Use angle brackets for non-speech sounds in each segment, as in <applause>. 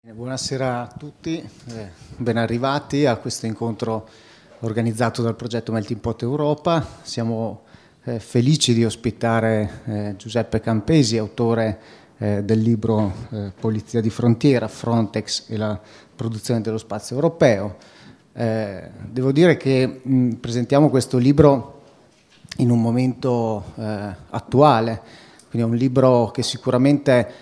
Buonasera a tutti, eh, ben arrivati a questo incontro organizzato dal progetto Melting Pot Europa. Siamo eh, felici di ospitare eh, Giuseppe Campesi, autore del libro Polizia di frontiera, Frontex e la produzione dello spazio europeo. devo dire che presentiamo questo libro in un momento attuale, quindi è un libro che sicuramente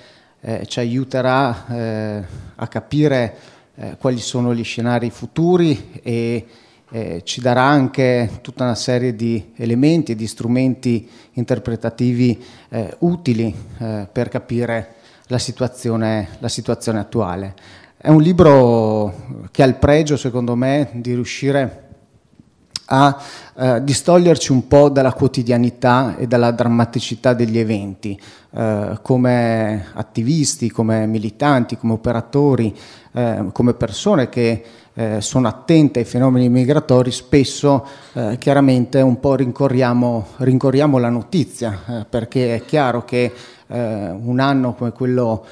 eh, ci aiuterà eh, a capire eh, quali sono gli scenari futuri e eh, ci darà anche tutta una serie di elementi e di strumenti interpretativi eh, utili eh, per capire la situazione, la situazione attuale. È un libro che ha il pregio, secondo me, di riuscire a a eh, distoglierci un po' dalla quotidianità e dalla drammaticità degli eventi. Eh, come attivisti, come militanti, come operatori, eh, come persone che eh, sono attente ai fenomeni migratori, spesso eh, chiaramente un po' rincorriamo, rincorriamo la notizia, eh, perché è chiaro che un anno come quello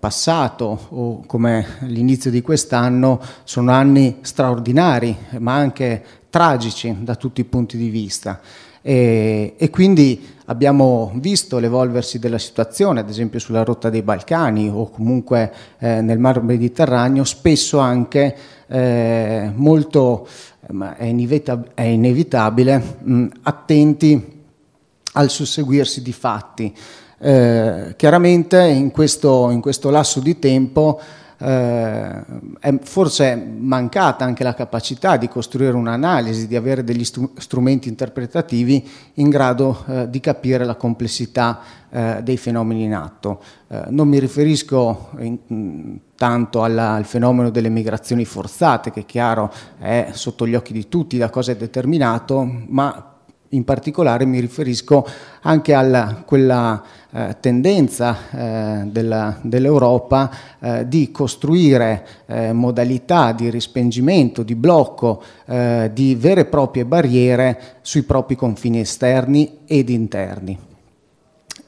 passato o come l'inizio di quest'anno sono anni straordinari, ma anche tragici da tutti i punti di vista. E, e, quindi abbiamo visto l'evolversi della situazione, ad esempio sulla rotta dei Balcani o comunque eh, nel Mar Mediterraneo, spesso anche eh, molto, ma è, inevitab- è inevitabile, mh, mm, attenti al susseguirsi di fatti. Eh, chiaramente in questo, in questo lasso di tempo eh, è forse mancata anche la capacità di costruire un'analisi, di avere degli strumenti interpretativi in grado eh, di capire la complessità eh, dei fenomeni in atto. Eh, non mi riferisco in, mm, tanto alla, al fenomeno delle migrazioni forzate, che è chiaro è sotto gli occhi di tutti da cosa è determinato, ma in particolare mi riferisco anche a quella eh, tendenza eh, della, dell'Europa eh, di costruire eh, modalità di rispengimento, di blocco, di vere e proprie barriere sui propri confini esterni ed interni.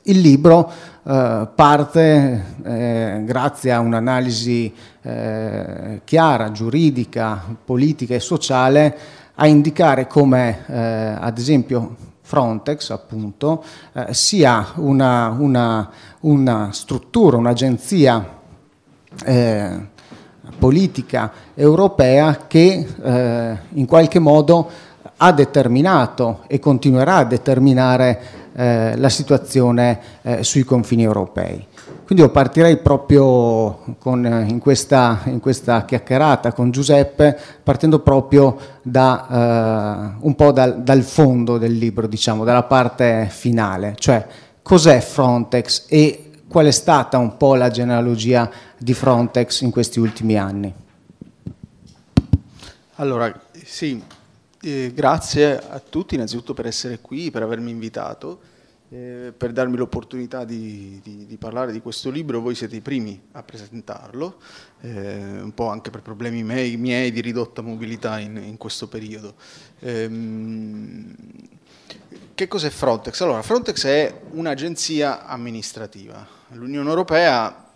Il libro eh, parte, eh, grazie a un'analisi eh, chiara, giuridica, politica e sociale, a indicare come, ad esempio, Frontex appunto, eh, sia una, una, una struttura, un'agenzia eh, politica europea che eh, in qualche modo ha determinato e continuerà a determinare eh, la situazione eh, sui confini europei. Quindi io partirei proprio con, eh, in, questa, in, questa, chiacchierata con Giuseppe, partendo proprio da, eh, un po' dal, dal, fondo del libro, diciamo, dalla parte finale, cioè cos'è Frontex e qual è stata un po' la genealogia di Frontex in questi ultimi anni. Allora, sì, eh, grazie a tutti innanzitutto per essere qui, per avermi invitato eh, per darmi l'opportunità di, di, di, parlare di questo libro. Voi siete i primi a presentarlo, eh, un po' anche per problemi miei, miei di ridotta mobilità in, in questo periodo. Ehm, che cos'è Frontex? Allora, Frontex è un'agenzia amministrativa. L'Unione Europea,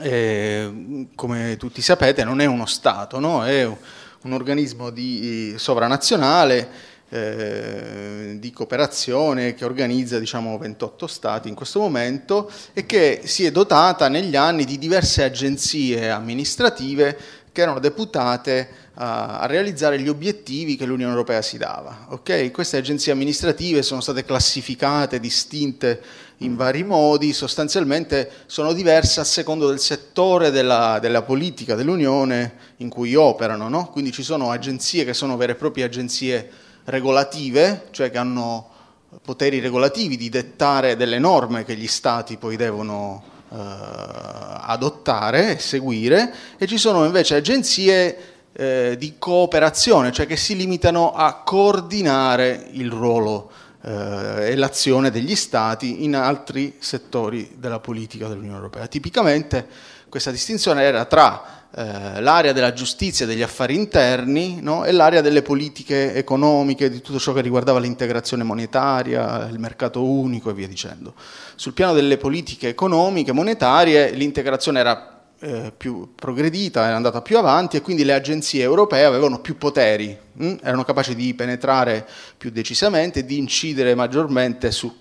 eh, come tutti sapete, non è uno Stato, no? è un organismo di, eh, sovranazionale eh, di cooperazione che organizza diciamo, 28 stati in questo momento e che si è dotata negli anni di diverse agenzie amministrative che erano deputate a, realizzare gli obiettivi che l'Unione Europea si dava. Okay? Queste agenzie amministrative sono state classificate, distinte in vari modi, sostanzialmente sono diverse a secondo del settore della, della politica dell'Unione in cui operano, no? quindi ci sono agenzie che sono vere e proprie agenzie regolative, cioè che hanno poteri regolativi di dettare delle norme che gli stati poi devono eh, adottare e seguire, e ci sono invece agenzie eh, di cooperazione, cioè che si limitano a coordinare il ruolo eh, e l'azione degli stati in altri settori della politica dell'Unione Europea. Tipicamente questa distinzione era tra eh, l'area della giustizia e degli affari interni no? e l'area delle politiche economiche, di tutto ciò che riguardava l'integrazione monetaria, il mercato unico e via dicendo. Sul piano delle politiche economiche, e monetarie, l'integrazione era eh, più progredita, era andata più avanti e quindi le agenzie europee avevano più poteri, mh? Mm? erano capaci di penetrare più decisamente, di incidere maggiormente su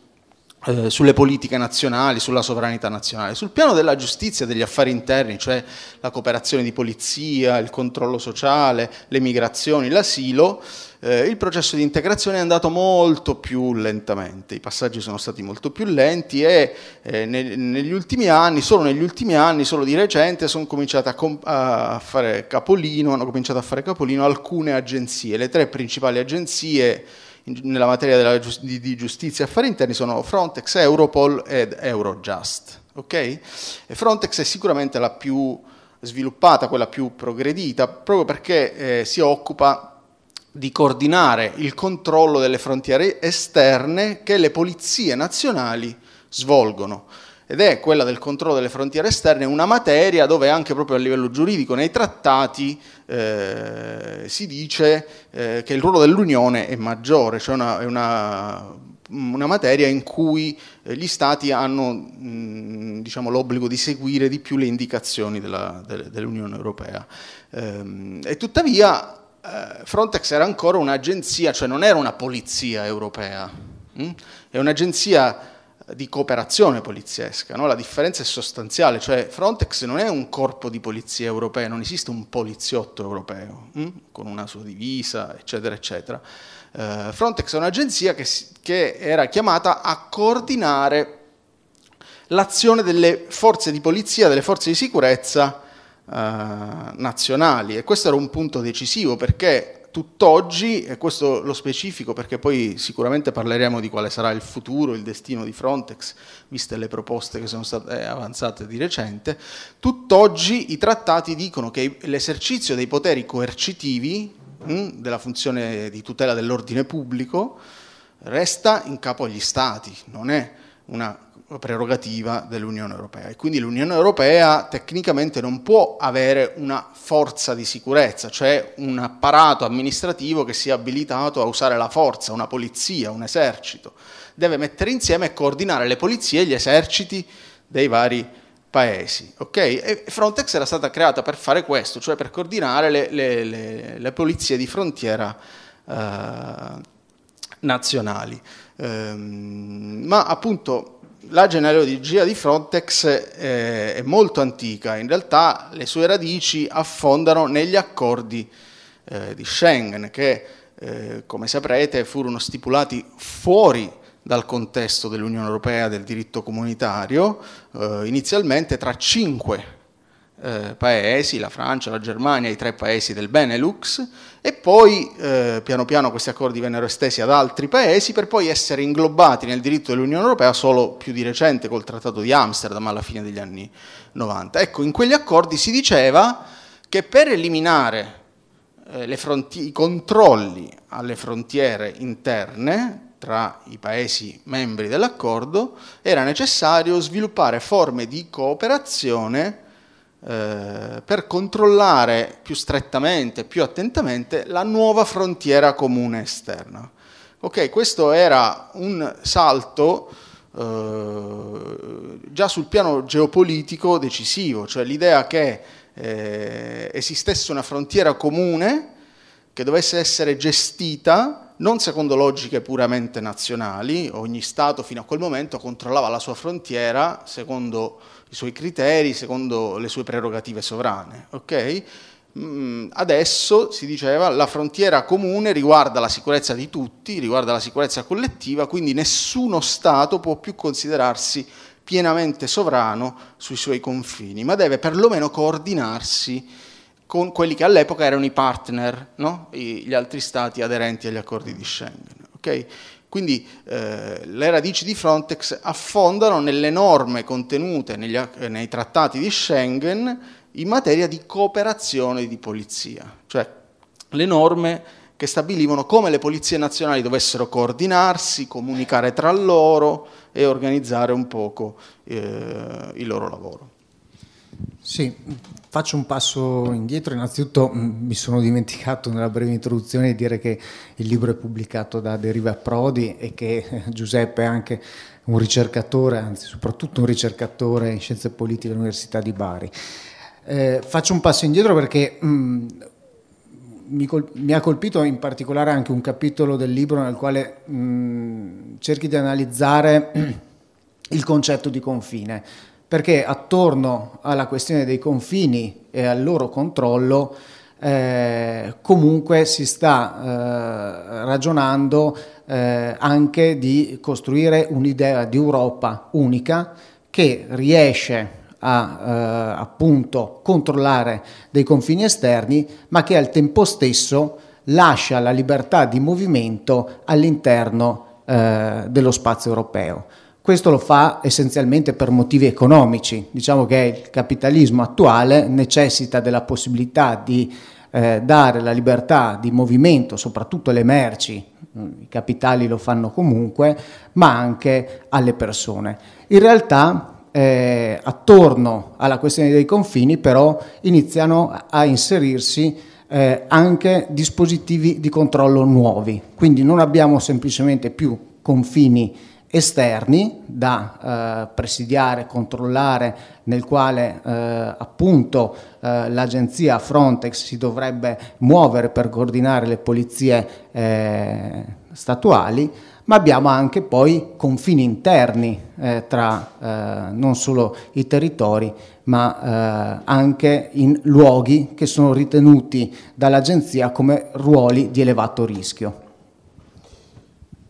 eh, sulle politiche nazionali, sulla sovranità nazionale, sul piano della giustizia e degli affari interni, cioè la cooperazione di polizia, il controllo sociale, le migrazioni, l'asilo, eh, il processo di integrazione è andato molto più lentamente, i passaggi sono stati molto più lenti e eh, ne, negli ultimi anni, solo negli ultimi anni, solo di recente, sono cominciate a, com- a fare capolino, hanno cominciato a fare capolino alcune agenzie, le tre principali agenzie nella materia della, di, di giustizia e affari interni sono Frontex, Europol ed Eurojust. Okay? Frontex è sicuramente la più sviluppata, quella più progredita, proprio perché eh, si occupa di coordinare il controllo delle frontiere esterne che le polizie nazionali svolgono ed è quella del controllo delle frontiere esterne, una materia dove anche proprio a livello giuridico nei trattati eh, si dice eh, che il ruolo dell'Unione è maggiore, cioè una, è una, una, materia in cui eh, gli Stati hanno mh, mm, diciamo, l'obbligo di seguire di più le indicazioni della, de, dell'Unione Europea. Ehm, e tuttavia eh, Frontex era ancora un'agenzia, cioè non era una polizia europea, mh? Mm? è un'agenzia di cooperazione poliziesca, no? la differenza è sostanziale, cioè Frontex non è un corpo di polizia europeo, non esiste un poliziotto europeo hm? con una sua divisa, eccetera, eccetera. Eh, Frontex è un'agenzia che, che era chiamata a coordinare l'azione delle forze di polizia, delle forze di sicurezza eh, nazionali e questo era un punto decisivo perché tutt'oggi, e questo lo specifico perché poi sicuramente parleremo di quale sarà il futuro, il destino di Frontex, viste le proposte che sono state avanzate di recente, tutt'oggi i trattati dicono che l'esercizio dei poteri coercitivi mh, hm, della funzione di tutela dell'ordine pubblico resta in capo agli Stati, non è una prerogativa dell'Unione Europea e quindi l'Unione Europea tecnicamente non può avere una forza di sicurezza, cioè un apparato amministrativo che sia abilitato a usare la forza, una polizia, un esercito. Deve mettere insieme e coordinare le polizie e gli eserciti dei vari paesi. Okay? E Frontex era stata creata per fare questo, cioè per coordinare le, le, le, le polizie di frontiera eh, nazionali. Ehm, ma appunto la genealogia di Frontex eh, è molto antica, in realtà le sue radici affondano negli accordi eh, di Schengen che, eh, come saprete, furono stipulati fuori dal contesto dell'Unione Europea del diritto comunitario, eh, inizialmente tra cinque eh, paesi, la Francia, la Germania, i tre paesi del Benelux, e poi eh, piano piano questi accordi vennero estesi ad altri paesi per poi essere inglobati nel diritto dell'Unione Europea solo più di recente col Trattato di Amsterdam alla fine degli anni 90. Ecco, in quegli accordi si diceva che per eliminare eh, Fronti- i controlli alle frontiere interne tra i Paesi membri dell'accordo, era necessario sviluppare forme di cooperazione eh, per controllare più strettamente, più attentamente la nuova frontiera comune esterna. Ok, questo era un salto eh, già sul piano geopolitico decisivo, cioè l'idea che eh, esistesse una frontiera comune che dovesse essere gestita non secondo logiche puramente nazionali, ogni Stato fino a quel momento controllava la sua frontiera secondo i suoi criteri, secondo le sue prerogative sovrane. Okay? Mm, adesso si diceva la frontiera comune riguarda la sicurezza di tutti, riguarda la sicurezza collettiva, quindi nessuno Stato può più considerarsi pienamente sovrano sui suoi confini, ma deve perlomeno coordinarsi con quelli che all'epoca erano i partner, no? gli altri Stati aderenti agli accordi di Schengen. Okay? Quindi eh, le radici di Frontex affondano nelle norme contenute negli, eh, nei trattati di Schengen in materia di cooperazione di polizia, cioè le norme che stabilivano come le polizie nazionali dovessero coordinarsi, comunicare tra loro e organizzare un poco eh, il loro lavoro. Sì, faccio un passo indietro. Innanzitutto mm, mi sono dimenticato nella breve introduzione di dire che il libro è pubblicato da Deriva Prodi e che <laughs> Giuseppe è anche un ricercatore, anzi soprattutto un ricercatore in scienze politiche all'Università di Bari. Eh, faccio un passo indietro perché mh, mm, mi, col- mi, ha colpito in particolare anche un capitolo del libro nel quale mh, mm, cerchi di analizzare <clears throat> il concetto di confine perché attorno alla questione dei confini e al loro controllo eh, comunque si sta eh, ragionando eh, anche di costruire un'idea di Europa unica che riesce a eh, appunto controllare dei confini esterni ma che al tempo stesso lascia la libertà di movimento all'interno eh, dello spazio europeo. Questo lo fa essenzialmente per motivi economici. Diciamo che il capitalismo attuale necessita della possibilità di eh, dare la libertà di movimento, soprattutto alle merci, i capitali lo fanno comunque, ma anche alle persone. In realtà eh, attorno alla questione dei confini però iniziano a inserirsi eh, anche dispositivi di controllo nuovi, quindi non abbiamo semplicemente più confini esterni da eh, presidiare, controllare, nel quale eh, appunto eh, l'agenzia Frontex si dovrebbe muovere per coordinare le polizie eh, statuali, ma abbiamo anche poi confini interni eh, tra eh, non solo i territori, ma anche in luoghi che sono ritenuti dall'agenzia come ruoli di elevato rischio.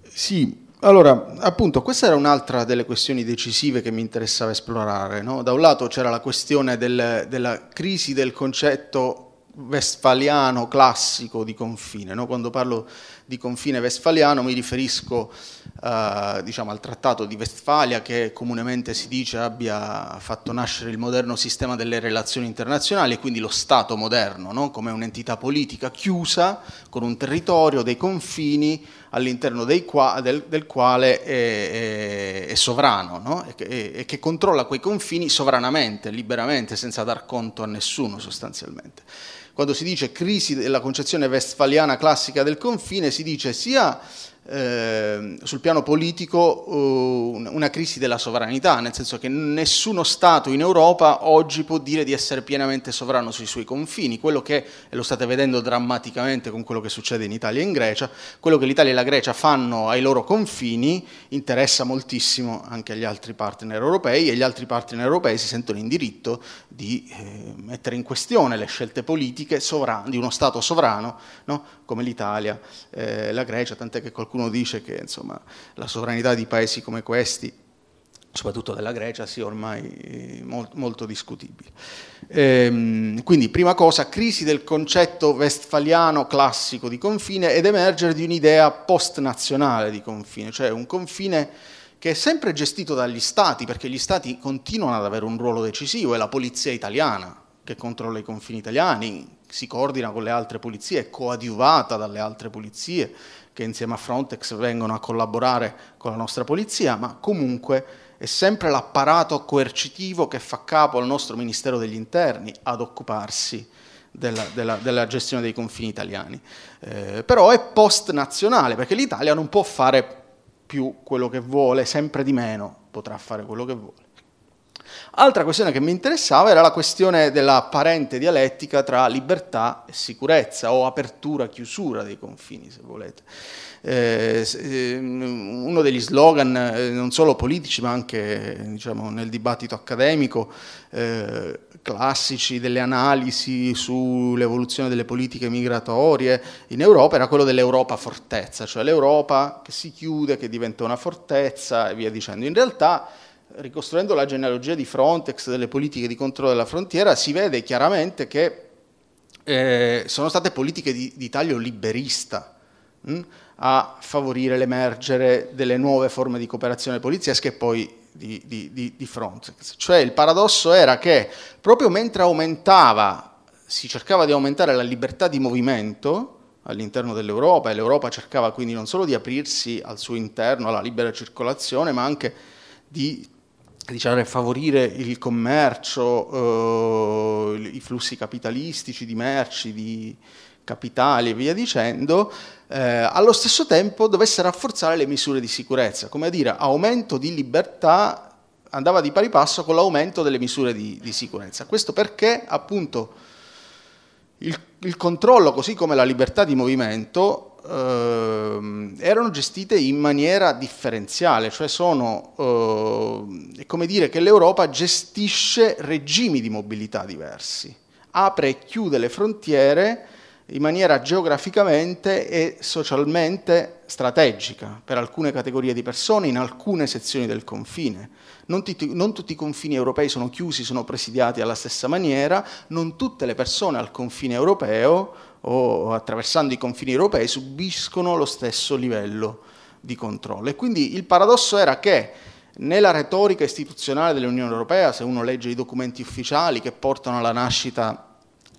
Sì, allora, appunto, questa era un'altra delle questioni decisive che mi interessava esplorare. No? Da un lato c'era la questione del, della crisi del concetto westfaliano classico di confine. No? Quando parlo di confine westfaliano mi riferisco eh, diciamo, al trattato di Vestfalia che comunemente si dice abbia fatto nascere il moderno sistema delle relazioni internazionali e quindi lo Stato moderno no? come un'entità politica chiusa con un territorio, dei confini all'interno qua, del, del, quale è, è, è sovrano no? e, che, e, che, controlla quei confini sovranamente, liberamente, senza dar conto a nessuno sostanzialmente. Quando si dice crisi della concezione westfaliana classica del confine, si dice sia eh, sul piano politico eh, una crisi della sovranità, nel senso che nessuno Stato in Europa oggi può dire di essere pienamente sovrano sui suoi confini, quello che, e lo state vedendo drammaticamente con quello che succede in Italia e in Grecia, quello che l'Italia e la Grecia fanno ai loro confini interessa moltissimo anche agli altri partner europei e gli altri partner europei si sentono in diritto di eh, mettere in questione le scelte politiche sovran- di uno Stato sovrano no? come l'Italia, eh, la Grecia, tant'è che qualcuno qualcuno dice che insomma, la sovranità di paesi come questi, soprattutto della Grecia, sia ormai eh, molto, molto discutibile. Ehm, quindi, prima cosa, crisi del concetto westfaliano classico di confine ed emergere di un'idea post-nazionale di confine, cioè un confine che è sempre gestito dagli stati, perché gli stati continuano ad avere un ruolo decisivo, è la polizia italiana che controlla i confini italiani, si coordina con le altre polizie, è coadiuvata dalle altre polizie, che insieme a Frontex vengono a collaborare con la nostra polizia, ma comunque è sempre l'apparato coercitivo che fa capo al nostro Ministero degli Interni ad occuparsi della, della, della, gestione dei confini italiani. Eh, però è post nazionale, perché l'Italia non può fare più quello che vuole, sempre di meno potrà fare quello che vuole. Altra questione che mi interessava era la questione della parente dialettica tra libertà e sicurezza o apertura-chiusura dei confini, se volete. Eh, ehm, uno degli slogan eh, non solo politici ma anche diciamo, nel dibattito accademico eh, classici delle analisi sull'evoluzione delle politiche migratorie in Europa era quello dell'Europa fortezza, cioè l'Europa che si chiude, che diventa una fortezza e via dicendo. In realtà ricostruendo la genealogia di Frontex, delle politiche di controllo della frontiera, si vede chiaramente che eh, sono state politiche di, di taglio liberista mh, mm, a favorire l'emergere delle nuove forme di cooperazione poliziesca e poi di, di, di Frontex. Cioè il paradosso era che proprio mentre aumentava, si cercava di aumentare la libertà di movimento, all'interno dell'Europa e l'Europa cercava quindi non solo di aprirsi al suo interno alla libera circolazione, ma anche di diciamo, favorire il commercio, eh, i flussi capitalistici di merci, di capitali e via dicendo, eh, allo stesso tempo dovesse rafforzare le misure di sicurezza, come a dire aumento di libertà andava di pari passo con l'aumento delle misure di, di sicurezza. Questo perché appunto il, il controllo, così come la libertà di movimento, eh, erano gestite in maniera differenziale, cioè sono, eh, è come dire che l'Europa gestisce regimi di mobilità diversi, apre e chiude le frontiere in maniera geograficamente e socialmente strategica per alcune categorie di persone in alcune sezioni del confine. Non, ti, non, tutti i confini europei sono chiusi, sono presidiati alla stessa maniera, non tutte le persone al confine europeo o attraversando i confini europei subiscono lo stesso livello di controllo. E quindi il paradosso era che nella retorica istituzionale dell'Unione Europea, se uno legge i documenti ufficiali che portano alla nascita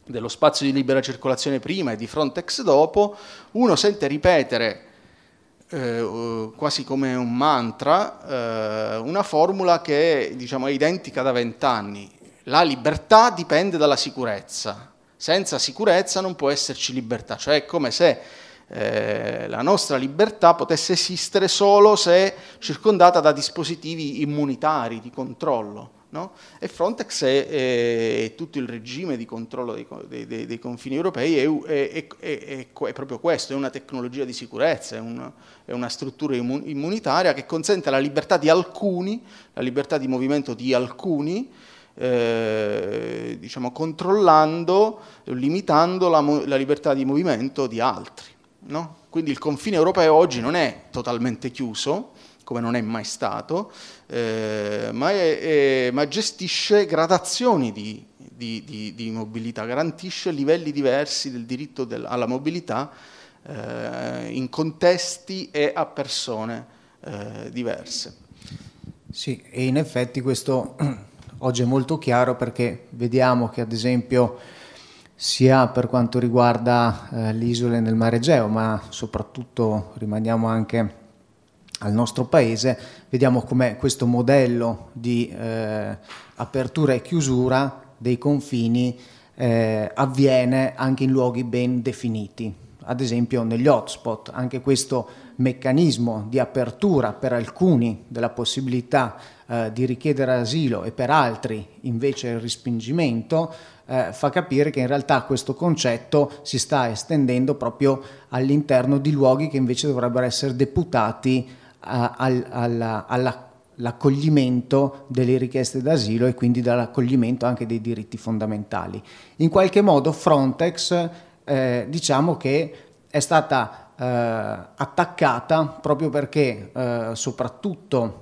dello spazio di libera circolazione prima e di Frontex dopo, uno sente ripetere eh, quasi come un mantra eh, una formula che diciamo, è identica da vent'anni. La libertà dipende dalla sicurezza. Senza sicurezza non può esserci libertà, cioè è come se eh, la nostra libertà potesse esistere solo se circondata da dispositivi immunitari di controllo. No? E Frontex e, tutto il regime di controllo dei, dei, dei confini europei è, è, è, è, proprio questo, è una tecnologia di sicurezza, è, un, una struttura immunitaria che consente la libertà di alcuni, la libertà di movimento di alcuni, eh, diciamo, controllando, limitando la, la, libertà di movimento di altri. No? Quindi il confine europeo oggi non è totalmente chiuso, come non è mai stato, eh, ma, è, è, ma, gestisce gradazioni di, di, di, di, mobilità, garantisce livelli diversi del diritto del, alla mobilità eh, in contesti e a persone eh, diverse. Sì, e in effetti questo oggi è molto chiaro perché vediamo che ad esempio sia per quanto riguarda eh, le isole nel mare Egeo, ma soprattutto rimaniamo anche al nostro paese, vediamo com'è questo modello di eh, apertura e chiusura dei confini eh, avviene anche in luoghi ben definiti, ad esempio negli hotspot, anche questo meccanismo di apertura per alcuni della possibilità eh, di richiedere asilo e per altri invece il respingimento, eh, fa capire che in realtà questo concetto si sta estendendo proprio all'interno di luoghi che invece dovrebbero essere deputati eh, al, alla, alla delle richieste d'asilo e quindi dall'accoglimento anche dei diritti fondamentali. In qualche modo Frontex eh, diciamo che è stata eh, attaccata proprio perché eh, soprattutto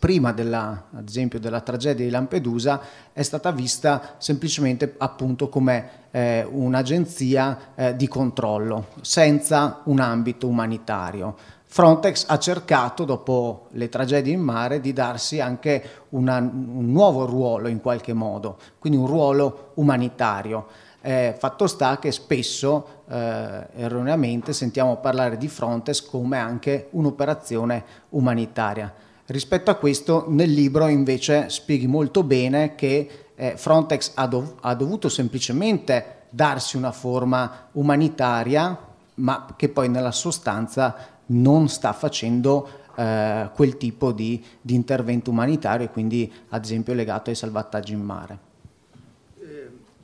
prima della, ad esempio della tragedia di Lampedusa è stata vista semplicemente appunto come eh, un'agenzia eh, di controllo senza un ambito umanitario. Frontex ha cercato, dopo le tragedie in mare, di darsi anche una, un nuovo ruolo in qualche modo, quindi un ruolo umanitario. Eh, fatto sta che spesso, eh, erroneamente, sentiamo parlare di Frontex come anche un'operazione umanitaria. Rispetto a questo nel libro invece spieghi molto bene che eh, Frontex ha, dov- ha dovuto semplicemente darsi una forma umanitaria, ma che poi nella sostanza non sta facendo eh, quel tipo di, di, intervento umanitario, quindi ad esempio legato ai salvataggi in mare.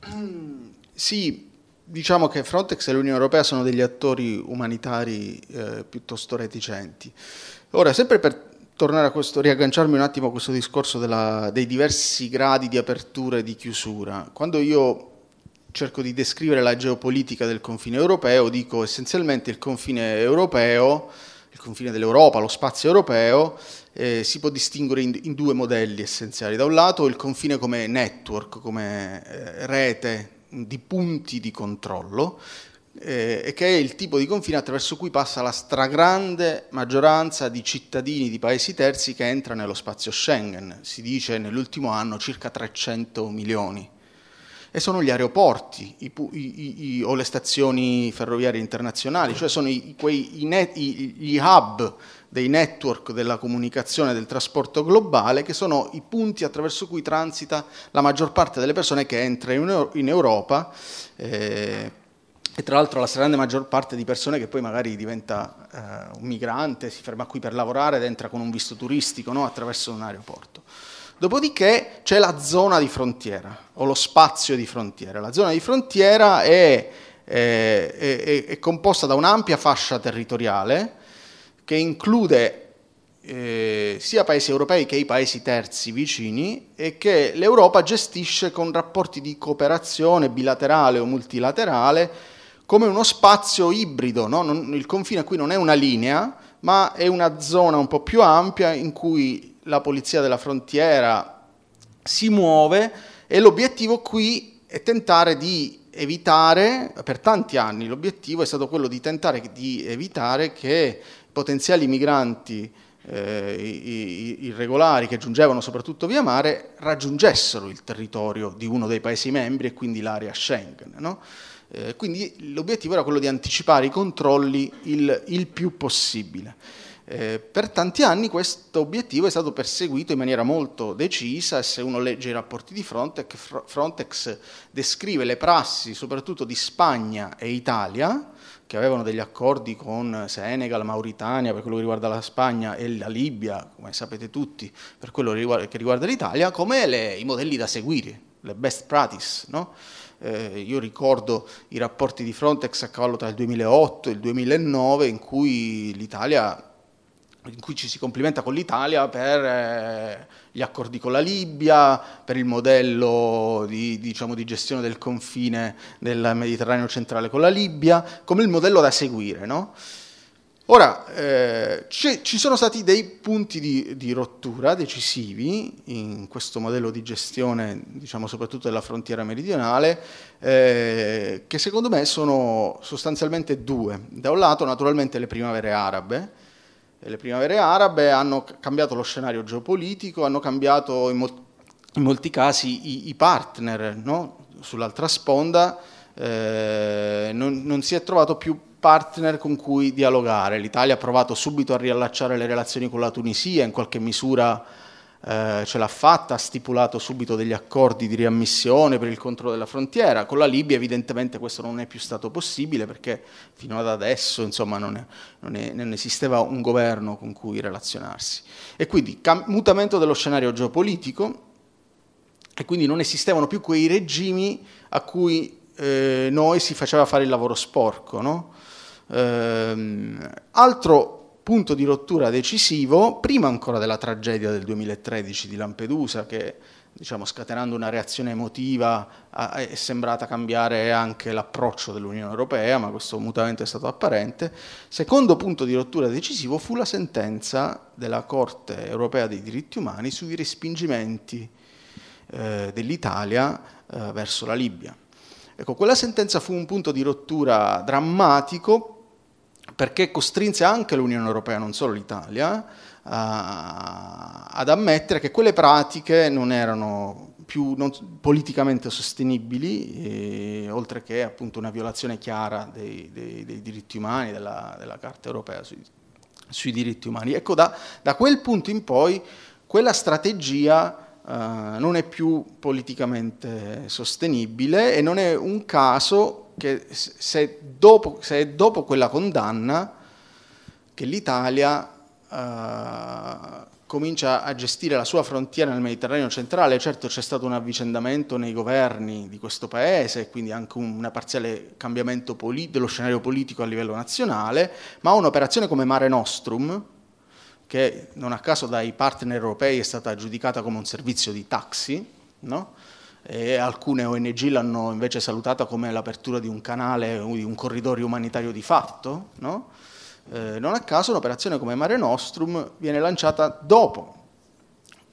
Ehm, sì, diciamo che Frontex e l'Unione Europea sono degli attori umanitari eh, piuttosto reticenti. Ora, sempre per tornare a questo, riagganciarmi un attimo a questo discorso della, dei diversi gradi di apertura e di chiusura. Quando io cerco di descrivere la geopolitica del confine europeo, dico essenzialmente il confine europeo, il confine dell'Europa, lo spazio europeo, eh, si può distinguere in, in, due modelli essenziali. Da un lato il confine come network, come eh, rete di punti di controllo eh, e che è il tipo di confine attraverso cui passa la stragrande maggioranza di cittadini di paesi terzi che entra nello spazio Schengen, si dice nell'ultimo anno circa 300 milioni. E sono gli aeroporti i, i, i, o le stazioni ferroviarie internazionali, cioè sono quei, net, gli hub dei network della comunicazione e del trasporto globale che sono i punti attraverso cui transita la maggior parte delle persone che entra in Europa. Eh, e tra l'altro la stragrande maggior parte di persone che poi magari diventa eh, un migrante, si ferma qui per lavorare ed entra con un visto turistico no? attraverso un aeroporto. Dopodiché c'è la zona di frontiera o lo spazio di frontiera. La zona di frontiera è, è, è, è composta da un'ampia fascia territoriale che include eh, sia paesi europei che i paesi terzi vicini e che l'Europa gestisce con rapporti di cooperazione bilaterale o multilaterale come uno spazio ibrido, no? non, il confine qui non è una linea, ma è una zona un po' più ampia in cui la polizia della frontiera si muove e l'obiettivo qui è tentare di evitare, per tanti anni l'obiettivo è stato quello di tentare di evitare che potenziali migranti eh, irregolari che giungevano soprattutto via mare raggiungessero il territorio di uno dei Paesi membri e quindi l'area Schengen. No? Eh, quindi l'obiettivo era quello di anticipare i controlli il, il più possibile. Eh, per tanti anni questo obiettivo è stato perseguito in maniera molto decisa e se uno legge i rapporti di Frontex, Frontex descrive le prassi soprattutto di Spagna e Italia, che avevano degli accordi con Senegal, Mauritania per quello che riguarda la Spagna e la Libia, come sapete tutti, per quello che riguarda l'Italia, come le, i modelli da seguire, le best practice. No? eh, io ricordo i rapporti di Frontex a cavallo tra il 2008 e il 2009 in cui l'Italia in cui ci si complimenta con l'Italia per eh, gli accordi con la Libia, per il modello di, diciamo, di, gestione del confine del Mediterraneo centrale con la Libia, come il modello da seguire. No? Ora, eh, ci sono stati dei punti di, di, rottura decisivi in questo modello di gestione, diciamo soprattutto della frontiera meridionale, eh, che secondo me sono sostanzialmente due. Da un lato, naturalmente, le primavere arabe. E le primavere arabe hanno cambiato lo scenario geopolitico, hanno cambiato in, mol- in molti casi i, i partner no? sull'altra sponda. Eh, non, non si è trovato più partner con cui dialogare. L'Italia ha provato subito a riallacciare le relazioni con la Tunisia, in qualche misura eh, ce l'ha fatta, ha stipulato subito degli accordi di riammissione per il controllo della frontiera. Con la Libia evidentemente questo non è più stato possibile perché fino ad adesso insomma, non, è, non, è, non, esisteva un governo con cui relazionarsi. E quindi cam- mutamento dello scenario geopolitico e quindi non esistevano più quei regimi a cui eh, noi si faceva fare il lavoro sporco. No? Ehm, altro punto di rottura decisivo, prima ancora della tragedia del 2013 di Lampedusa, che diciamo, scatenando una reazione emotiva è sembrata cambiare anche l'approccio dell'Unione Europea, ma questo mutamento è stato apparente. Secondo punto di rottura decisivo fu la sentenza della Corte Europea dei diritti umani sui respingimenti eh, dell'Italia eh, verso la Libia. Ecco, quella sentenza fu un punto di rottura drammatico perché costrinse anche l'Unione Europea, non solo l'Italia, ad ammettere che quelle pratiche non erano più non, politicamente sostenibili, e, oltre che appunto una violazione chiara dei, dei, dei diritti umani, della, della Carta europea sui, sui, diritti umani. Ecco, da, da quel punto in poi quella strategia eh, non è più politicamente sostenibile e non è un caso che se, dopo, se è dopo quella condanna che l'Italia eh, comincia a gestire la sua frontiera nel Mediterraneo centrale, certo c'è stato un avvicendamento nei governi di questo paese, quindi anche un parziale cambiamento poli- dello scenario politico a livello nazionale, ma un'operazione come Mare Nostrum, che non a caso dai partner europei è stata giudicata come un servizio di taxi, no? e alcune ONG l'hanno invece salutata come l'apertura di un canale, di un corridoio umanitario di fatto, no? eh, non a caso un'operazione come Mare Nostrum viene lanciata dopo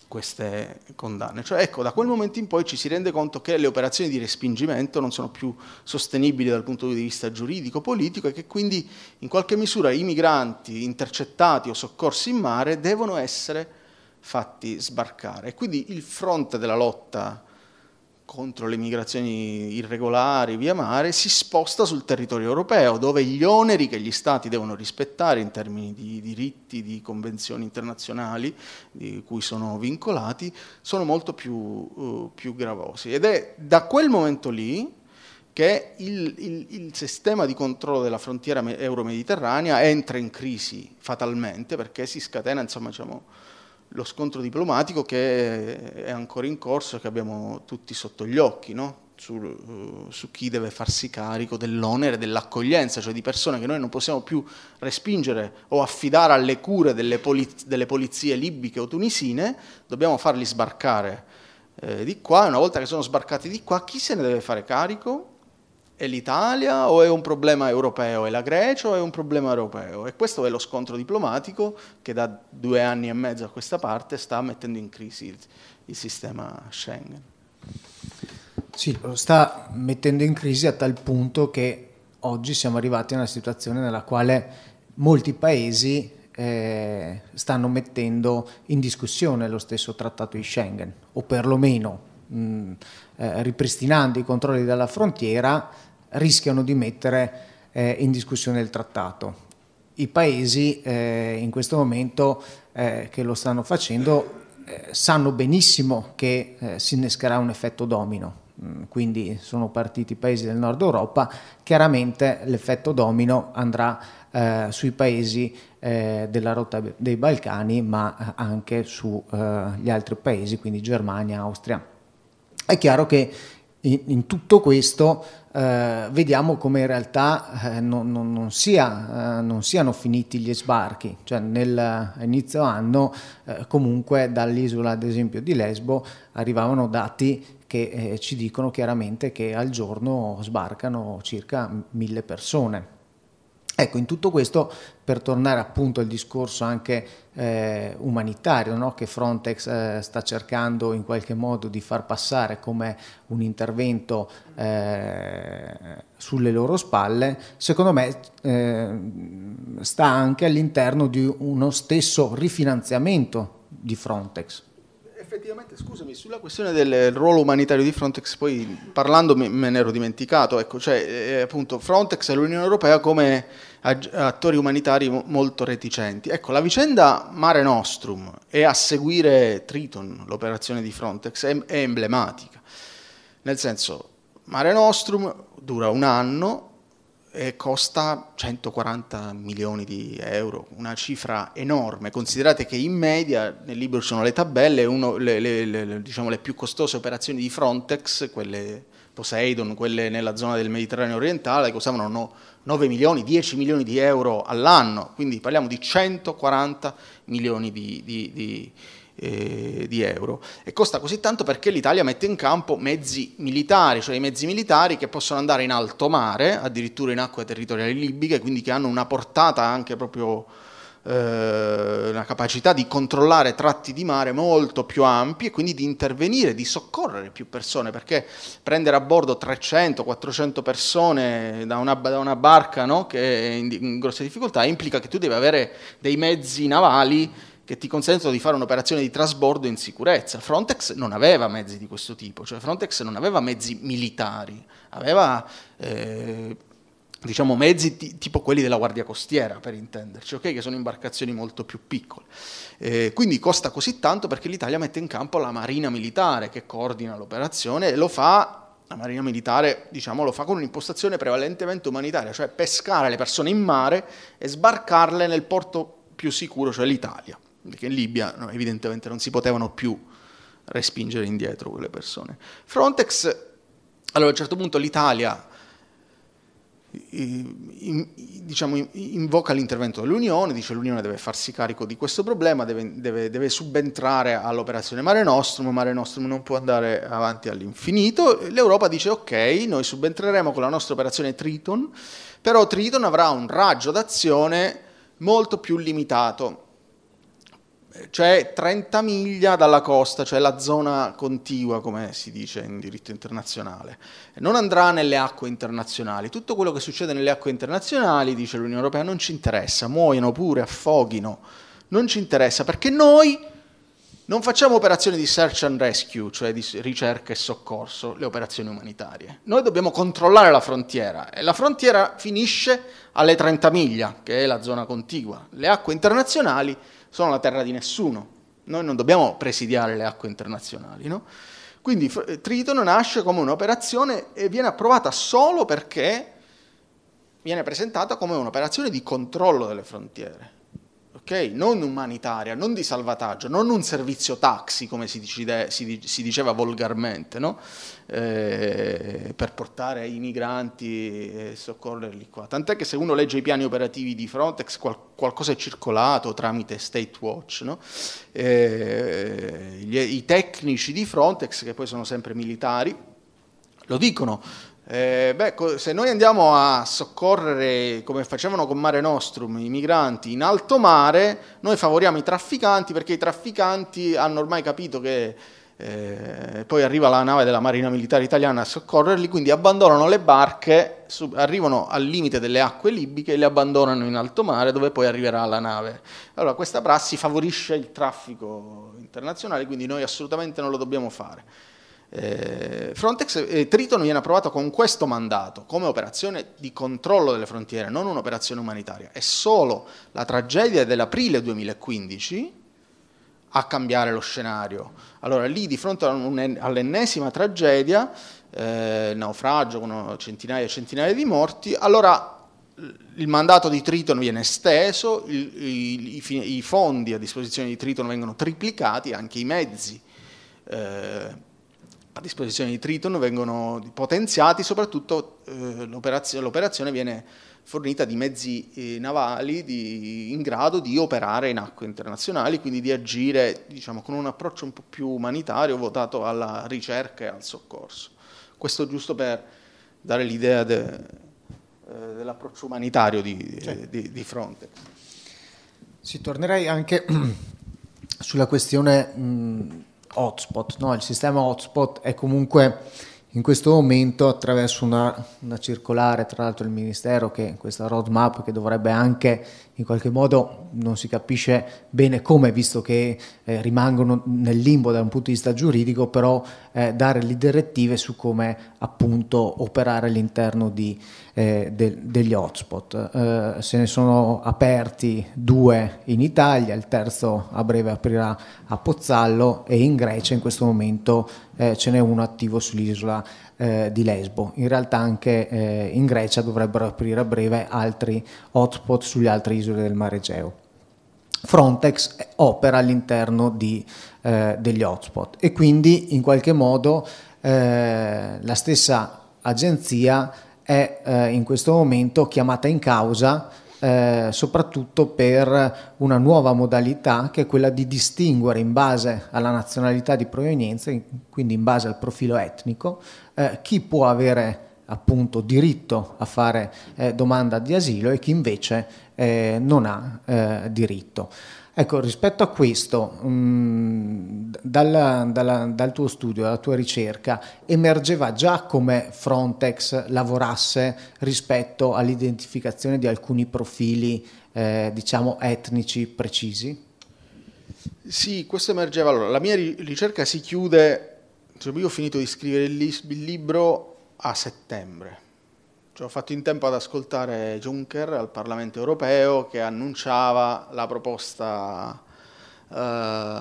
queste condanne. Cioè, ecco, da quel momento in poi ci si rende conto che le operazioni di respingimento non sono più sostenibili dal punto di vista giuridico, politico e che quindi in qualche misura i migranti intercettati o soccorsi in mare devono essere fatti sbarcare. E quindi il fronte della lotta contro le migrazioni irregolari via mare si sposta sul territorio europeo, dove gli oneri che gli Stati devono rispettare in termini di diritti, di convenzioni internazionali di cui sono vincolati, sono molto più, uh, più gravosi. Ed è da quel momento lì che il, il, il sistema di controllo della frontiera euromediterranea entra in crisi fatalmente perché si scatena, insomma, diciamo, lo scontro diplomatico che è ancora in corso, che abbiamo tutti sotto gli occhi, no? su, eh, su, chi deve farsi carico dell'onere dell'accoglienza, cioè di persone che noi non possiamo più respingere o affidare alle cure delle, poliz- delle polizie libiche o tunisine, dobbiamo farli sbarcare eh, di qua e una volta che sono sbarcati di qua chi se ne deve fare carico? è l'Italia o è un problema europeo? È la Grecia o è un problema europeo? E questo è lo scontro diplomatico che da due anni e mezzo a questa parte sta mettendo in crisi il, il sistema Schengen. Sì, lo sta mettendo in crisi a tal punto che oggi siamo arrivati a una situazione nella quale molti paesi eh, stanno mettendo in discussione lo stesso trattato di Schengen, o perlomeno mh, eh, ripristinando i controlli della frontiera rischiano di mettere eh, in discussione il trattato. I paesi eh, in questo momento eh, che lo stanno facendo eh, sanno benissimo che eh, si innescherà un effetto domino mm, quindi sono partiti i paesi del nord Europa, chiaramente l'effetto domino andrà eh, sui paesi eh, della rotta dei Balcani, ma anche sugli eh, altri paesi, quindi Germania, Austria è chiaro che in, in tutto questo eh, vediamo come in realtà eh, non, non, non, sia, eh, non, siano finiti gli sbarchi, cioè nel inizio anno eh, comunque dall'isola ad esempio di Lesbo arrivavano dati che eh, ci dicono chiaramente che al giorno sbarcano circa mille persone. Ecco, in tutto questo, per tornare appunto al discorso anche eh, umanitario no? che Frontex eh, sta cercando in qualche modo di far passare come un intervento eh, sulle loro spalle, secondo me eh, sta anche all'interno di uno stesso rifinanziamento di Frontex. Effettivamente, scusami, sulla questione del ruolo umanitario di Frontex, poi parlando me, ne ero dimenticato, ecco, cioè eh, appunto Frontex e l'Unione Europea come attori umanitari molto reticenti. Ecco, la vicenda Mare Nostrum e a seguire Triton, l'operazione di Frontex, è, è emblematica. Nel senso, Mare Nostrum dura un anno e costa 140 milioni di euro, una cifra enorme. Considerate che in media, nel libro ci sono le tabelle, uno, le, le, le, diciamo, le più costose operazioni di Frontex, quelle Poseidon, quelle nella zona del Mediterraneo orientale, costavano no, 9 milioni, 10 milioni di euro all'anno, quindi parliamo di 140 milioni di, di, di, eh, di, euro. E costa così tanto perché l'Italia mette in campo mezzi militari, cioè i mezzi militari che possono andare in alto mare, addirittura in acque territoriali libiche, quindi che hanno una portata anche proprio eh, una capacità di controllare tratti di mare molto più ampi e quindi di intervenire, di soccorrere più persone, perché prendere a bordo 300-400 persone da una, da una barca no, che è in, in grosse difficoltà implica che tu devi avere dei mezzi navali che ti consentono di fare un'operazione di trasbordo in sicurezza. Frontex non aveva mezzi di questo tipo, cioè Frontex non aveva mezzi militari, aveva eh, diciamo mezzi t- tipo quelli della guardia costiera per intenderci, okay? che sono imbarcazioni molto più piccole. Eh, quindi costa così tanto perché l'Italia mette in campo la Marina Militare che coordina l'operazione e lo fa la Marina Militare diciamo, lo fa con un'impostazione prevalentemente umanitaria, cioè pescare le persone in mare e sbarcarle nel porto più sicuro, cioè l'Italia, perché in Libia no, evidentemente non si potevano più respingere indietro quelle persone. Frontex, allora a un certo punto l'Italia in, diciamo, invoca l'intervento dell'Unione, dice che l'Unione deve farsi carico di questo problema, deve, deve, deve, subentrare all'operazione Mare Nostrum, Mare Nostrum non può andare avanti all'infinito, l'Europa dice ok, noi subentreremo con la nostra operazione Triton, però Triton avrà un raggio d'azione molto più limitato cioè 30 miglia dalla costa, cioè la zona contigua, come si dice in diritto internazionale. Non andrà nelle acque internazionali. Tutto quello che succede nelle acque internazionali, dice l'Unione Europea, non ci interessa, muoiono pure, affoghino, non ci interessa, perché noi non facciamo operazioni di search and rescue, cioè di ricerca e soccorso, le operazioni umanitarie. Noi dobbiamo controllare la frontiera e la frontiera finisce alle 30 miglia, che è la zona contigua. Le acque internazionali sono la terra di nessuno. Noi non dobbiamo presidiare le acque internazionali, no? Quindi Tritono nasce come un'operazione e viene approvata solo perché viene presentata come un'operazione di controllo delle frontiere ok? Non umanitaria, non di salvataggio, non un servizio taxi, come si, decide, si, si diceva volgarmente, no? eh, per portare i migranti e soccorrerli qua. Tant'è che se uno legge i piani operativi di Frontex, qual, qualcosa è circolato tramite State Watch, no? eh, gli, i tecnici di Frontex, che poi sono sempre militari, lo dicono, eh, beh, se noi andiamo a soccorrere, come facevano con Mare Nostrum, i migranti in alto mare, noi favoriamo i trafficanti perché i trafficanti hanno ormai capito che eh, poi arriva la nave della Marina Militare Italiana a soccorrerli, quindi abbandonano le barche, su, arrivano al limite delle acque libiche e le abbandonano in alto mare dove poi arriverà la nave. Allora questa prassi favorisce il traffico internazionale, quindi noi assolutamente non lo dobbiamo fare. Eh, Frontex, eh, Triton viene approvato con questo mandato come operazione di controllo delle frontiere, non un'operazione umanitaria. È solo la tragedia dell'aprile 2015 a cambiare lo scenario. Allora lì di fronte all'ennesima tragedia, eh, naufragio con centinaia e centinaia di morti, allora il mandato di Triton viene esteso, i, i, i fondi a disposizione di Triton vengono triplicati, anche i mezzi. Eh, a disposizione di Triton vengono potenziati, soprattutto eh, l'operazione, l'operazione, viene fornita di mezzi eh, navali di, in grado di operare in acque internazionali, quindi di agire diciamo, con un approccio un po' più umanitario votato alla ricerca e al soccorso. Questo giusto per dare l'idea de, eh, dell'approccio umanitario di, cioè. di, di Frontex. Si tornerei anche <clears throat> sulla questione... Mh, hotspot. No? Il sistema hotspot è comunque in questo momento attraverso una, una circolare, tra l'altro il Ministero, che questa roadmap che dovrebbe anche in qualche modo non si capisce bene come, visto che eh, rimangono nel limbo da un punto di vista giuridico, però eh, dare le direttive su come appunto operare all'interno di, eh, de- degli hotspot. Eh, se ne sono aperti due in Italia, il terzo a breve aprirà a Pozzallo e in Grecia in questo momento eh, ce n'è uno attivo sull'isola eh, di Lesbo. In realtà anche eh, in Grecia dovrebbero aprire a breve altri hotspot sulle altre isole del Mare Egeo. Frontex opera all'interno di, eh, degli hotspot e quindi in qualche modo eh, la stessa agenzia è eh, in questo momento chiamata in causa eh, soprattutto per una nuova modalità che è quella di distinguere in base alla nazionalità di provenienza, quindi in base al profilo etnico, eh, chi può avere appunto diritto a fare eh, domanda di asilo e chi invece eh, non ha eh, diritto. Ecco, rispetto a questo, mh, mm, dalla, dalla, dal tuo studio, dalla tua ricerca, emergeva già come Frontex lavorasse rispetto all'identificazione di alcuni profili, eh, diciamo, etnici precisi? Sì, questo emergeva. Allora, la mia ricerca si chiude cioè io ho finito di scrivere il, li- il libro a settembre. Cioè, ho fatto in tempo ad ascoltare Juncker al Parlamento europeo che annunciava la proposta eh,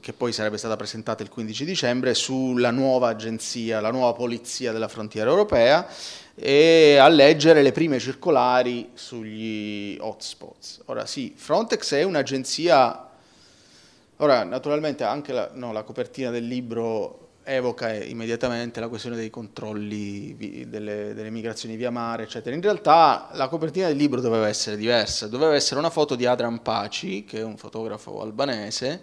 che poi sarebbe stata presentata il 15 dicembre sulla nuova agenzia, la nuova polizia della frontiera europea e a leggere le prime circolari sugli hotspots. Ora sì, Frontex è un'agenzia... Ora, naturalmente anche la, no, la copertina del libro evoca eh, immediatamente la questione dei controlli delle, delle, migrazioni via mare, eccetera. In realtà la copertina del libro doveva essere diversa, doveva essere una foto di Adrian Paci, che è un fotografo albanese,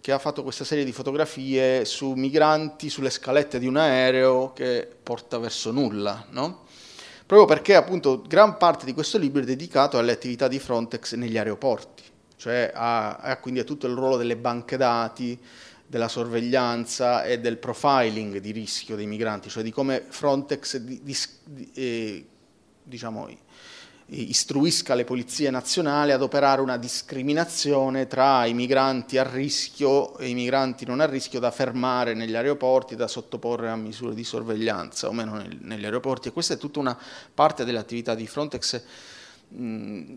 che ha fatto questa serie di fotografie su migranti sulle scalette di un aereo che porta verso nulla, no? Proprio perché appunto gran parte di questo libro è dedicato alle attività di Frontex negli aeroporti, cioè a, a, quindi a tutto il ruolo delle banche dati, della sorveglianza e del profiling di rischio dei migranti, cioè di come Frontex di, di, eh, diciamo, istruisca le polizie nazionali ad operare una discriminazione tra i migranti a rischio e i migranti non a rischio da fermare negli aeroporti, da sottoporre a misure di sorveglianza, o meno negli aeroporti. E questa è tutta una parte dell'attività di Frontex mh,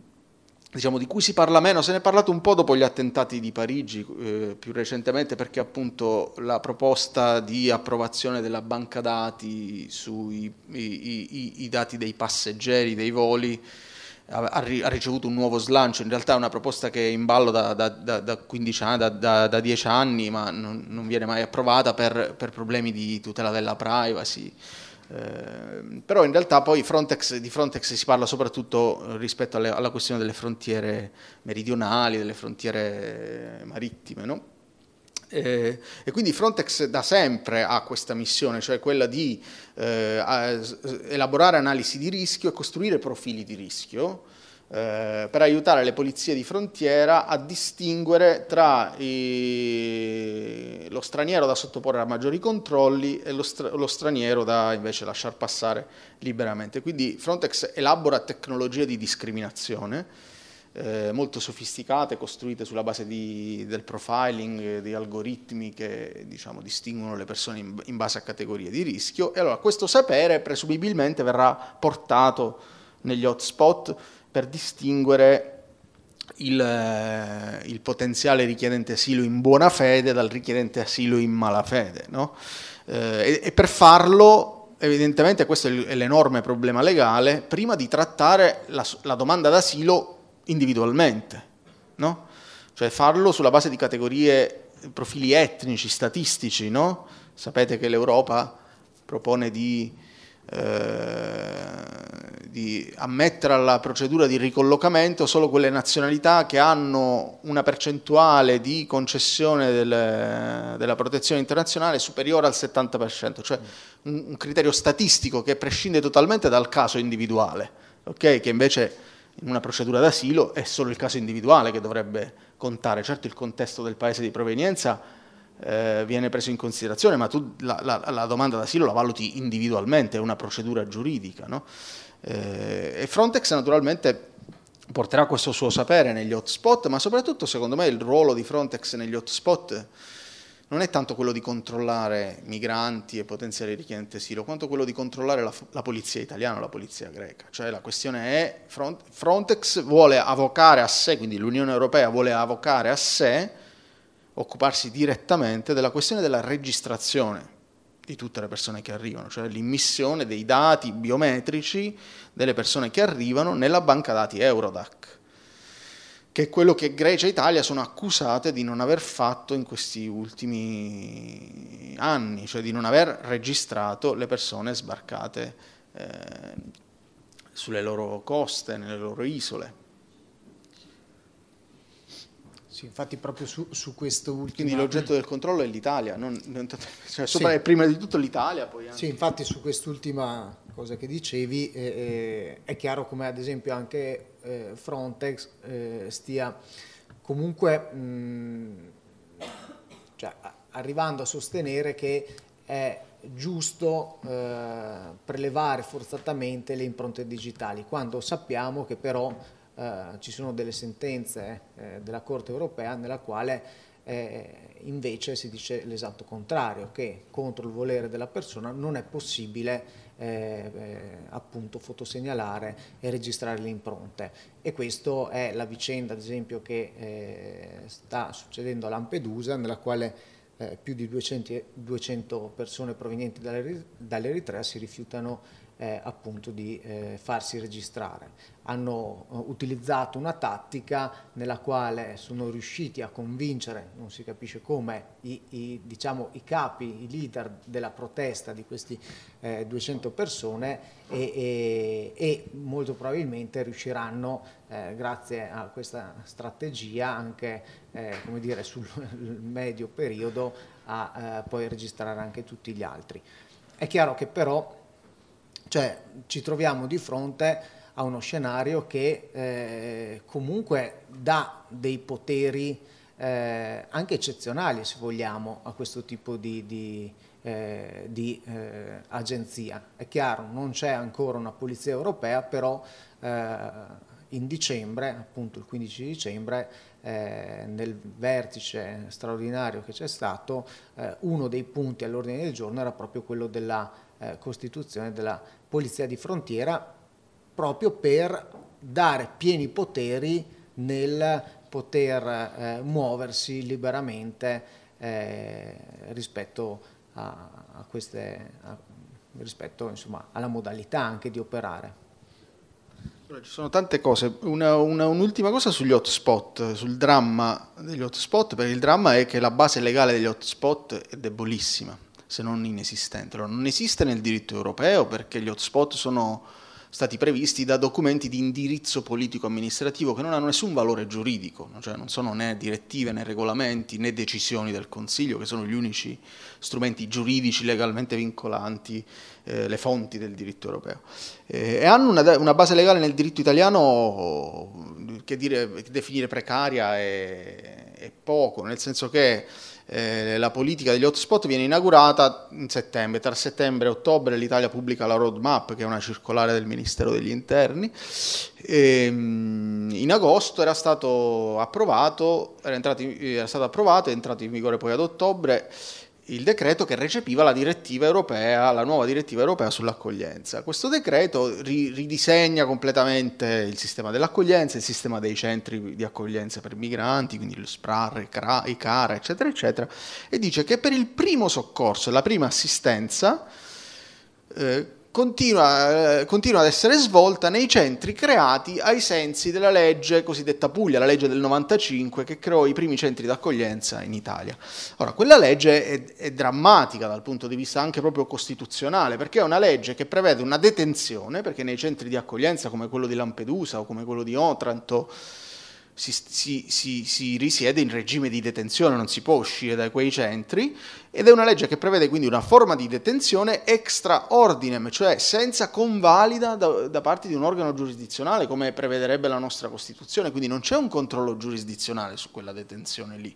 diciamo, di cui si parla meno, se ne è parlato un po' dopo gli attentati di Parigi eh, più recentemente perché appunto la proposta di approvazione della banca dati sui i, i, i dati dei passeggeri, dei voli, ha, ricevuto un nuovo slancio. In realtà è una proposta che è in ballo da, da, da, da 15 anni, da, 10 anni, ma non, non viene mai approvata per, per, problemi di tutela della privacy. Ehm, però in realtà poi Frontex, di Frontex si parla soprattutto eh, rispetto alle, alla questione delle frontiere meridionali, delle frontiere marittime, no? eh, e quindi Frontex da sempre ha questa missione, cioè quella di eh, elaborare analisi di rischio e costruire profili di rischio eh, per aiutare le polizie di frontiera a distinguere tra i, lo straniero da sottoporre a maggiori controlli e lo, stra, lo, straniero da invece lasciar passare liberamente. Quindi Frontex elabora tecnologie di discriminazione eh, molto sofisticate, costruite sulla base di, del profiling, di algoritmi che diciamo, distinguono le persone in, in base a categorie di rischio. E allora questo sapere presumibilmente verrà portato negli hotspot per distinguere il, eh, il, potenziale richiedente asilo in buona fede dal richiedente asilo in malafede. No? Eh, e, e per farlo evidentemente questo è l'enorme problema legale, prima di trattare la, la domanda d'asilo individualmente, no? cioè farlo sulla base di categorie, profili etnici, statistici. No? Sapete che l'Europa propone di eh, di ammettere alla procedura di ricollocamento solo quelle nazionalità che hanno una percentuale di concessione del, della protezione internazionale superiore al 70%, cioè un, un, criterio statistico che prescinde totalmente dal caso individuale, okay? che invece in una procedura d'asilo è solo il caso individuale che dovrebbe contare, certo il contesto del paese di provenienza eh, viene preso in considerazione, ma tu la, la, la domanda d'asilo la valuti individualmente, è una procedura giuridica. No? Eh, e Frontex naturalmente porterà questo suo sapere negli hotspot, ma soprattutto secondo me il ruolo di Frontex negli hotspot non è tanto quello di controllare migranti e potenziali richiedenti asilo, quanto quello di controllare la, la polizia italiana o la polizia greca. Cioè la questione è, Frontex vuole avocare a sé, quindi l'Unione Europea vuole avocare a sé occuparsi direttamente della questione della registrazione di tutte le persone che arrivano, cioè l'immissione dei dati biometrici delle persone che arrivano nella banca dati Eurodac, che è quello che Grecia e Italia sono accusate di non aver fatto in questi ultimi anni, cioè di non aver registrato le persone sbarcate eh, sulle loro coste, nelle loro isole. Sì, infatti proprio su, su questo ultimo... Quindi l'oggetto del controllo è l'Italia, non, non, <laughs> cioè sopra sì. prima di tutto l'Italia poi... Anche. Sì, infatti su quest'ultima cosa che dicevi eh, eh, è chiaro come ad esempio anche eh, Frontex eh, stia comunque mh, mm, cioè, arrivando a sostenere che è giusto eh, prelevare forzatamente le impronte digitali, quando sappiamo che però eh, ci sono delle sentenze eh, della Corte europea nella quale eh, invece si dice l'esatto contrario, che contro il volere della persona non è possibile eh, appunto fotosegnalare e registrare le impronte. E questa è la vicenda, ad esempio, che sta succedendo a Lampedusa, nella quale eh, più di 200, 200, persone provenienti dall'Eritrea si rifiutano di eh, appunto di eh, farsi registrare. Hanno eh, utilizzato una tattica nella quale sono riusciti a convincere, non si capisce come, i, i, diciamo, i capi, i leader della protesta di queste eh, 200 persone e, e, e, molto probabilmente riusciranno, eh, grazie a questa strategia, anche eh, come dire, sul <laughs> medio periodo a poi registrare anche tutti gli altri. È chiaro che però cioè ci troviamo di fronte a uno scenario che eh, comunque dà dei poteri eh, anche eccezionali, se vogliamo, a questo tipo di, di, eh, di eh, agenzia. È chiaro, non c'è ancora una polizia europea, però eh, in dicembre, appunto il 15 dicembre, eh, nel vertice straordinario che c'è stato, eh, uno dei punti all'ordine del giorno era proprio quello della eh, costituzione della polizia di frontiera proprio per dare pieni poteri nel poter eh, muoversi liberamente eh, rispetto, a, a queste, a, rispetto insomma, alla modalità anche di operare. ci sono tante cose, una, una, un'ultima cosa sugli hotspot, sul dramma degli hotspot, perché il dramma è che la base legale degli hotspot è debolissima, se non inesistente. Allora, non esiste nel diritto europeo perché gli hotspot sono stati previsti da documenti di indirizzo politico-amministrativo che non hanno nessun valore giuridico, cioè non sono né direttive né regolamenti né decisioni del Consiglio, che sono gli unici strumenti giuridici legalmente vincolanti, eh, le fonti del diritto europeo. Eh, e hanno una, una, base legale nel diritto italiano che, dire, che definire precaria è, è poco, nel senso che eh, la politica degli hotspot viene inaugurata in settembre, tra settembre e ottobre l'Italia pubblica la roadmap che è una circolare del Ministero degli Interni, e, ehm, in agosto era stato approvato, era, entrato, era stato approvato, è entrato in vigore poi ad ottobre il decreto che recepiva la direttiva europea, la nuova direttiva europea sull'accoglienza. Questo decreto ri- ridisegna completamente il sistema dell'accoglienza, il sistema dei centri di accoglienza per migranti, quindi lo SPRAR, i CRA, i CARA, eccetera, eccetera, e dice che per il primo soccorso, la prima assistenza, eh, Continua, eh, continua, ad essere svolta nei centri creati ai sensi della legge cosiddetta Puglia, la legge del 95 che creò i primi centri d'accoglienza in Italia. Ora, quella legge è, è drammatica dal punto di vista anche proprio costituzionale, perché è una legge che prevede una detenzione, perché nei centri di accoglienza come quello di Lampedusa o come quello di Otranto, si, si, si, si, risiede in regime di detenzione, non si può uscire da quei centri ed è una legge che prevede quindi una forma di detenzione extra ordinem, cioè senza convalida da, da parte di un organo giurisdizionale come prevederebbe la nostra Costituzione, quindi non c'è un controllo giurisdizionale su quella detenzione lì.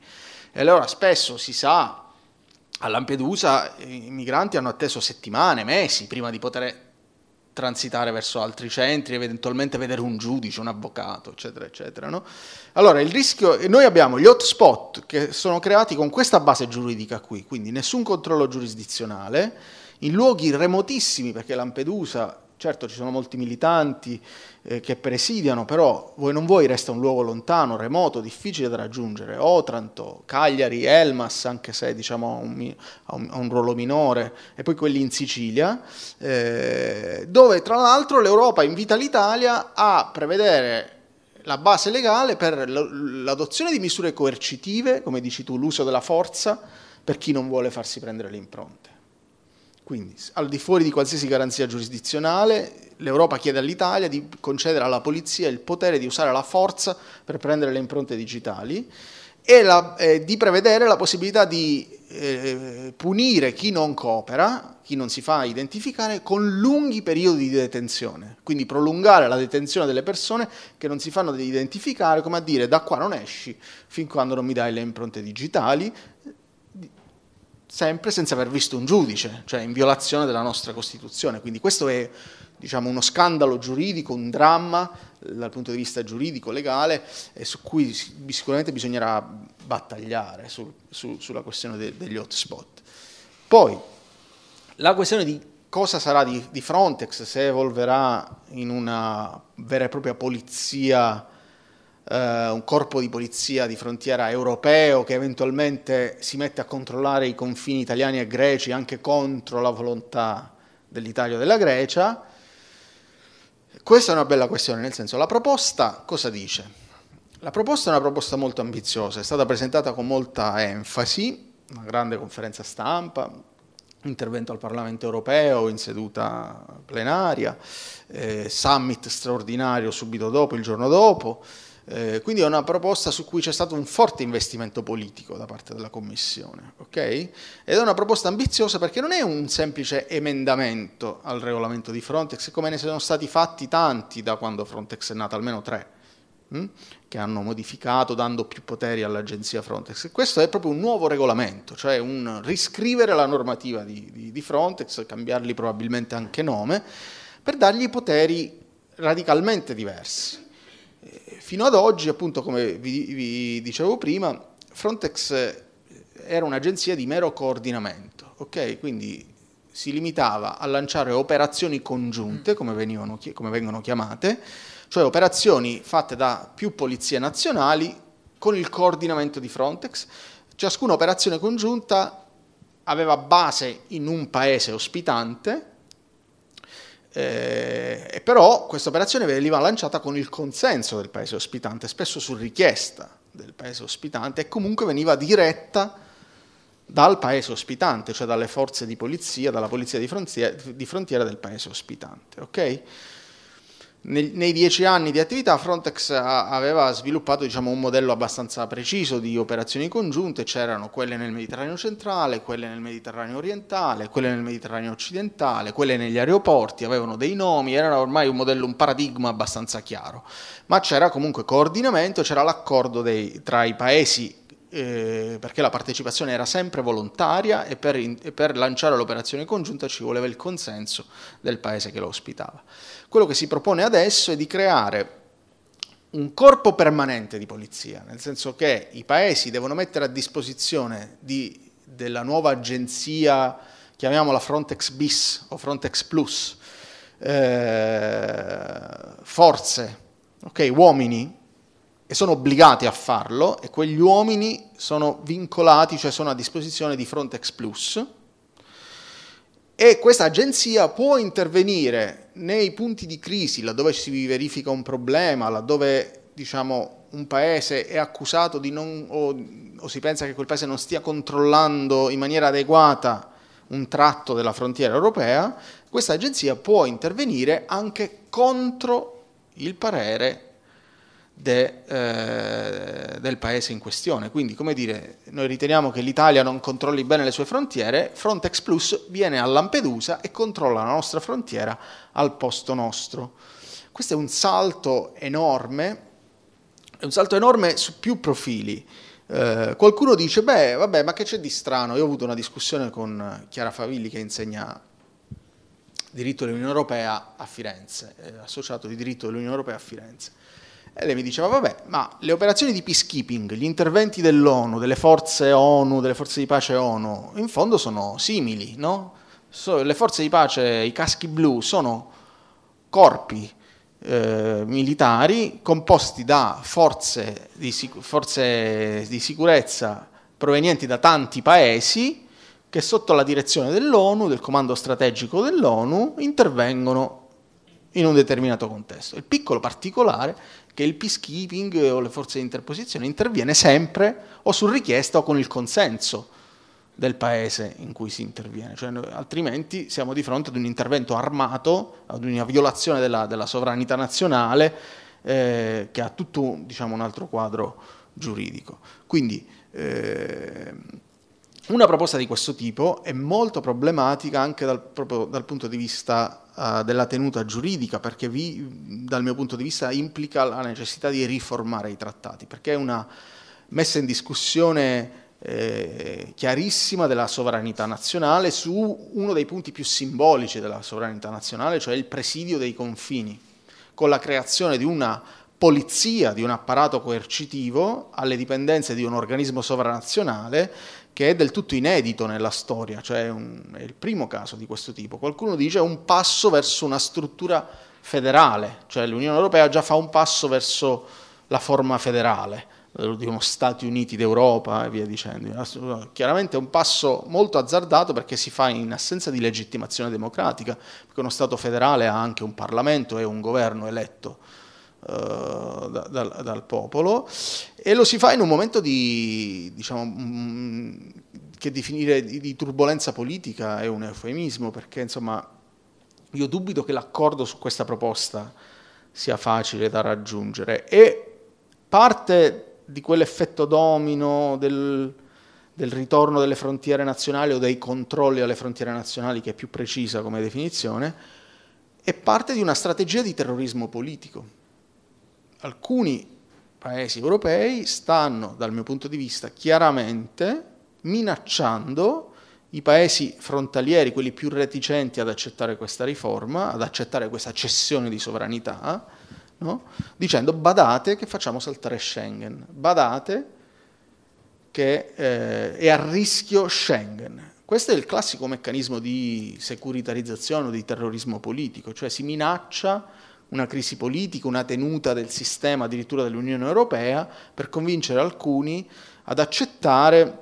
E allora spesso si sa, a Lampedusa i migranti hanno atteso settimane, mesi prima di poter transitare verso altri centri, eventualmente vedere un giudice, un avvocato, eccetera, eccetera. No? Allora, il rischio, noi abbiamo gli hotspot che sono creati con questa base giuridica qui, quindi nessun controllo giurisdizionale, in luoghi remotissimi, perché Lampedusa Certo ci sono molti militanti eh, che presidiano, però voi non voi resta un luogo lontano, remoto, difficile da raggiungere. Otranto, Cagliari, Elmas, anche se diciamo, ha, un, un, un, ruolo minore, e poi quelli in Sicilia, eh, dove tra l'altro l'Europa invita l'Italia a prevedere la base legale per l'adozione di misure coercitive, come dici tu, l'uso della forza per chi non vuole farsi prendere le impronte. Quindi, al di fuori di qualsiasi garanzia giurisdizionale, l'Europa chiede all'Italia di concedere alla polizia il potere di usare la forza per prendere le impronte digitali e la, eh, di prevedere la possibilità di eh, punire chi non coopera, chi non si fa identificare, con lunghi periodi di detenzione. Quindi prolungare la detenzione delle persone che non si fanno identificare, come a dire da qua non esci fin quando non mi dai le impronte digitali, sempre senza aver visto un giudice, cioè in violazione della nostra Costituzione. Quindi questo è diciamo, uno scandalo giuridico, un dramma eh, dal punto di vista giuridico, legale, su cui sicuramente bisognerà battagliare sul, su, sulla questione de, degli hotspot. Poi la questione di cosa sarà di, di Frontex, se evolverà in una vera e propria polizia eh, un corpo di polizia di frontiera europeo che eventualmente si mette a controllare i confini italiani e greci anche contro la volontà dell'Italia o della Grecia. Questa è una bella questione, nel senso la proposta cosa dice? La proposta è una proposta molto ambiziosa, è stata presentata con molta enfasi, una grande conferenza stampa, intervento al Parlamento europeo in seduta plenaria, eh, summit straordinario subito dopo, il giorno dopo, eh, quindi è una proposta su cui c'è stato un forte investimento politico da parte della Commissione, ok? Ed è una proposta ambiziosa perché non è un semplice emendamento al regolamento di Frontex, come ne sono stati fatti tanti da quando Frontex è nata, almeno tre, hm? che hanno modificato dando più poteri all'agenzia Frontex. Questo è proprio un nuovo regolamento, cioè un riscrivere la normativa di, di, di Frontex, cambiargli probabilmente anche nome, per dargli poteri radicalmente diversi. Eh, fino ad oggi, appunto, come vi, vi dicevo prima, Frontex eh, era un'agenzia di mero coordinamento, ok? Quindi si limitava a lanciare operazioni congiunte, mm. come, venivano, come, vengono chiamate, cioè operazioni fatte da più polizie nazionali con il coordinamento di Frontex. Ciascuna operazione congiunta aveva base in un paese ospitante eh, però questa operazione veniva lanciata con il consenso del paese ospitante, spesso su richiesta del paese ospitante e comunque veniva diretta dal paese ospitante, cioè dalle forze di polizia, dalla polizia di frontiera, di frontiera del paese ospitante. Okay? nei dieci anni di attività Frontex aveva sviluppato diciamo, un modello abbastanza preciso di operazioni congiunte, c'erano quelle nel Mediterraneo centrale, quelle nel Mediterraneo orientale, quelle nel Mediterraneo occidentale, quelle negli aeroporti, avevano dei nomi, era ormai un modello, un paradigma abbastanza chiaro, ma c'era comunque coordinamento, c'era l'accordo dei, tra i paesi eh, perché la partecipazione era sempre volontaria e per, in, e per lanciare l'operazione congiunta ci voleva il consenso del paese che lo ospitava. Quello che si propone adesso è di creare un corpo permanente di polizia, nel senso che i paesi devono mettere a disposizione di, della nuova agenzia, chiamiamola Frontex bis o Frontex plus, eh, forze, okay, uomini, e sono obbligati a farlo, e quegli uomini sono vincolati, cioè sono a disposizione di Frontex plus, e questa agenzia può intervenire nei punti di crisi, laddove si verifica un problema, laddove diciamo, un paese è accusato di non, o, o si pensa che quel paese non stia controllando in maniera adeguata un tratto della frontiera europea, questa agenzia può intervenire anche contro il parere de, eh, del paese in questione. Quindi, come dire, noi riteniamo che l'Italia non controlli bene le sue frontiere, Frontex Plus viene a Lampedusa e controlla la nostra frontiera al posto nostro. Questo è un salto enorme, è un salto enorme su più profili. Eh, qualcuno dice, beh, vabbè, ma che c'è di strano? Io ho avuto una discussione con Chiara Favilli che insegna diritto dell'Unione Europea a Firenze, eh, associato di diritto dell'Unione Europea a Firenze. E lei mi diceva, vabbè, ma le operazioni di peacekeeping, gli interventi dell'ONU, delle forze ONU, delle forze di pace ONU, in fondo sono simili, no? So, le forze di pace, i caschi blu, sono corpi eh, militari composti da forze di, forze di sicurezza provenienti da tanti paesi che sotto la direzione dell'ONU, del comando strategico dell'ONU, intervengono in un determinato contesto. Il piccolo particolare che il peacekeeping o le forze di interposizione interviene sempre o su richiesta o con il consenso del paese in cui si interviene, cioè, altrimenti siamo di fronte ad un intervento armato, ad una violazione della, della sovranità nazionale eh, che ha tutto diciamo, un altro quadro giuridico. Quindi, eh, una proposta di questo tipo è molto problematica anche dal, proprio dal punto di vista uh, della tenuta giuridica, perché vi, dal mio punto di vista implica la necessità di riformare i trattati, perché è una messa in discussione eh, chiarissima della sovranità nazionale su uno dei punti più simbolici della sovranità nazionale, cioè il presidio dei confini, con la creazione di una polizia, di un apparato coercitivo alle dipendenze di un organismo sovranazionale che è del tutto inedito nella storia, cioè un, è il primo caso di questo tipo. Qualcuno dice un passo verso una struttura federale, cioè l'Unione Europea già fa un passo verso la forma federale, lo dicono Stati Uniti d'Europa e via dicendo. Chiaramente è un passo molto azzardato perché si fa in assenza di legittimazione democratica, perché uno Stato federale ha anche un Parlamento e un governo eletto eh, dal, dal, popolo e lo si fa in un momento di, diciamo, mm, che definire di, di turbolenza politica è un eufemismo perché insomma io dubito che l'accordo su questa proposta sia facile da raggiungere e parte di quell'effetto domino del, del ritorno delle frontiere nazionali o dei controlli alle frontiere nazionali, che è più precisa come definizione, è parte di una strategia di terrorismo politico alcuni paesi europei stanno, dal mio punto di vista, chiaramente minacciando i paesi frontalieri, quelli più reticenti ad accettare questa riforma, ad accettare questa cessione di sovranità, no? dicendo badate che facciamo saltare Schengen, badate che eh, è a rischio Schengen. Questo è il classico meccanismo di securitarizzazione o di terrorismo politico, cioè si minaccia una crisi politica, una tenuta del sistema addirittura dell'Unione Europea, per convincere alcuni ad accettare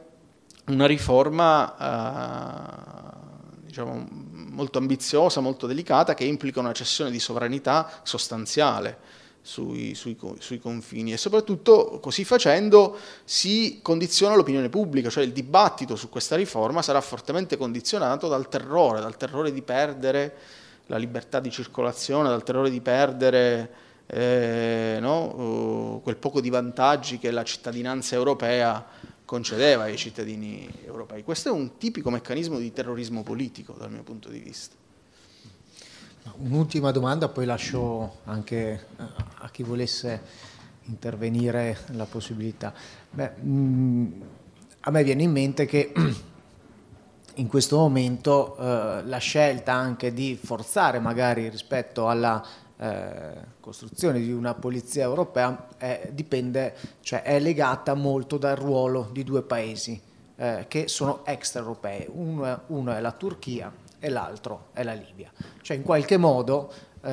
una riforma eh, diciamo, molto ambiziosa, molto delicata, che implica una cessione di sovranità sostanziale. Sui, sui, sui, confini e soprattutto così facendo si condiziona l'opinione pubblica, cioè il dibattito su questa riforma sarà fortemente condizionato dal terrore, dal terrore di perdere la libertà di circolazione, dal terrore di perdere eh, no? quel poco di vantaggi che la cittadinanza europea concedeva ai cittadini europei. Questo è un tipico meccanismo di terrorismo politico dal mio punto di vista. Un'ultima domanda, poi lascio anche eh, a chi volesse intervenire la possibilità. Beh, mm, a me viene in mente che <clears throat> in questo momento eh, la scelta anche di forzare magari rispetto alla eh, costruzione di una polizia europea è, dipende, cioè è legata molto dal ruolo di due paesi eh, che sono extraeuropei, uno, uno è la Turchia e l'altro è la Libia. Cioè in qualche modo eh,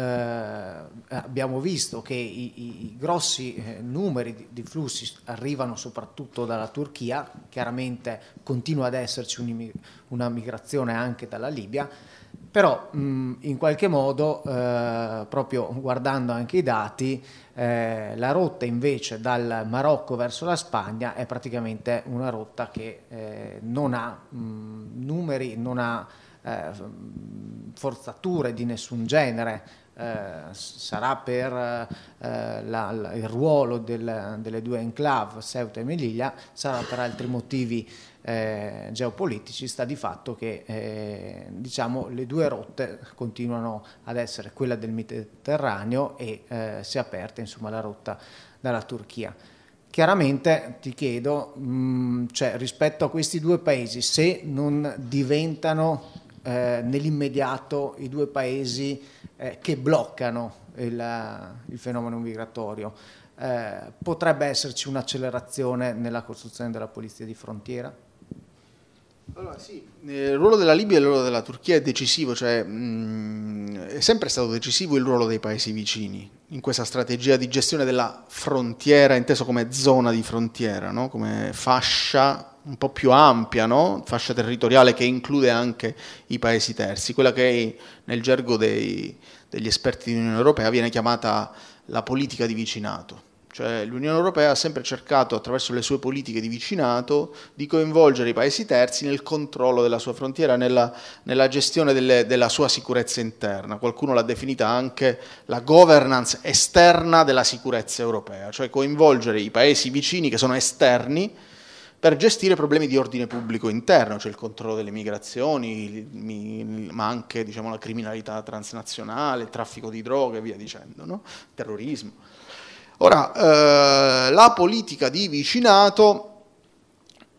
abbiamo visto che i, i grossi eh, numeri di, di, flussi arrivano soprattutto dalla Turchia, chiaramente continua ad esserci un, una migrazione anche dalla Libia, però mh, in qualche modo, eh, proprio guardando anche i dati, eh, la rotta invece dal Marocco verso la Spagna è praticamente una rotta che eh, non ha mh, numeri, non ha eh, forzature di nessun genere, eh, sarà per eh, la, la, il ruolo del, delle due enclave, Ceuta e Meliglia, sarà per altri motivi eh, geopolitici, sta di fatto che eh, diciamo, le due rotte continuano ad essere quella del Mediterraneo e eh, si è aperta insomma, la rotta dalla Turchia. Chiaramente ti chiedo, mh, mm, cioè, rispetto a questi due paesi, se non diventano eh, nell'immediato i due paesi eh, che bloccano il, eh, il fenomeno migratorio. Eh, potrebbe esserci un'accelerazione nella costruzione della polizia di frontiera? Allora sì, il ruolo della Libia e il ruolo della Turchia è decisivo, cioè mh, mm, è sempre stato decisivo il ruolo dei paesi vicini in questa strategia di gestione della frontiera, inteso come zona di frontiera, no? come fascia un po' più ampia, no? fascia territoriale che include anche i paesi terzi, quella che nel gergo dei, degli esperti di Unione Europea viene chiamata la politica di vicinato. Cioè l'Unione Europea ha sempre cercato attraverso le sue politiche di vicinato di coinvolgere i paesi terzi nel controllo della sua frontiera, nella, nella gestione delle, della sua sicurezza interna. Qualcuno l'ha definita anche la governance esterna della sicurezza europea, cioè coinvolgere i paesi vicini che sono esterni per gestire problemi di ordine pubblico interno, cioè il controllo delle migrazioni, ma anche diciamo, la criminalità transnazionale, il traffico di droga e via dicendo, no? terrorismo. Ora, eh, la politica di vicinato,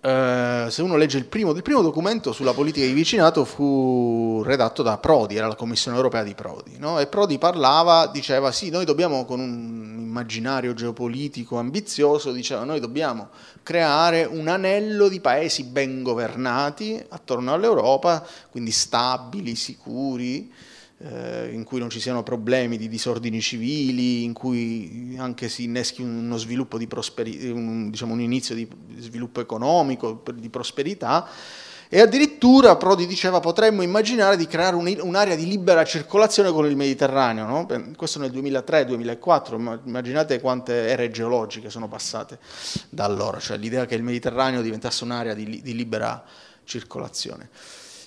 eh, se uno legge il primo, il primo, documento sulla politica di vicinato fu redatto da Prodi, era la Commissione europea di Prodi, no? e Prodi parlava, diceva sì, noi dobbiamo con un immaginario geopolitico ambizioso, diceva noi dobbiamo creare un anello di paesi ben governati attorno all'Europa, quindi stabili, sicuri, eh, in cui non ci siano problemi di disordini civili, in cui anche si inneschi uno sviluppo di prosperità, un, diciamo, un inizio di sviluppo economico, di prosperità e addirittura Prodi diceva potremmo immaginare di creare un'area di libera circolazione con il Mediterraneo, no? questo nel 2003-2004, immaginate quante ere geologiche sono passate da allora, cioè l'idea che il Mediterraneo diventasse un'area di, di libera circolazione.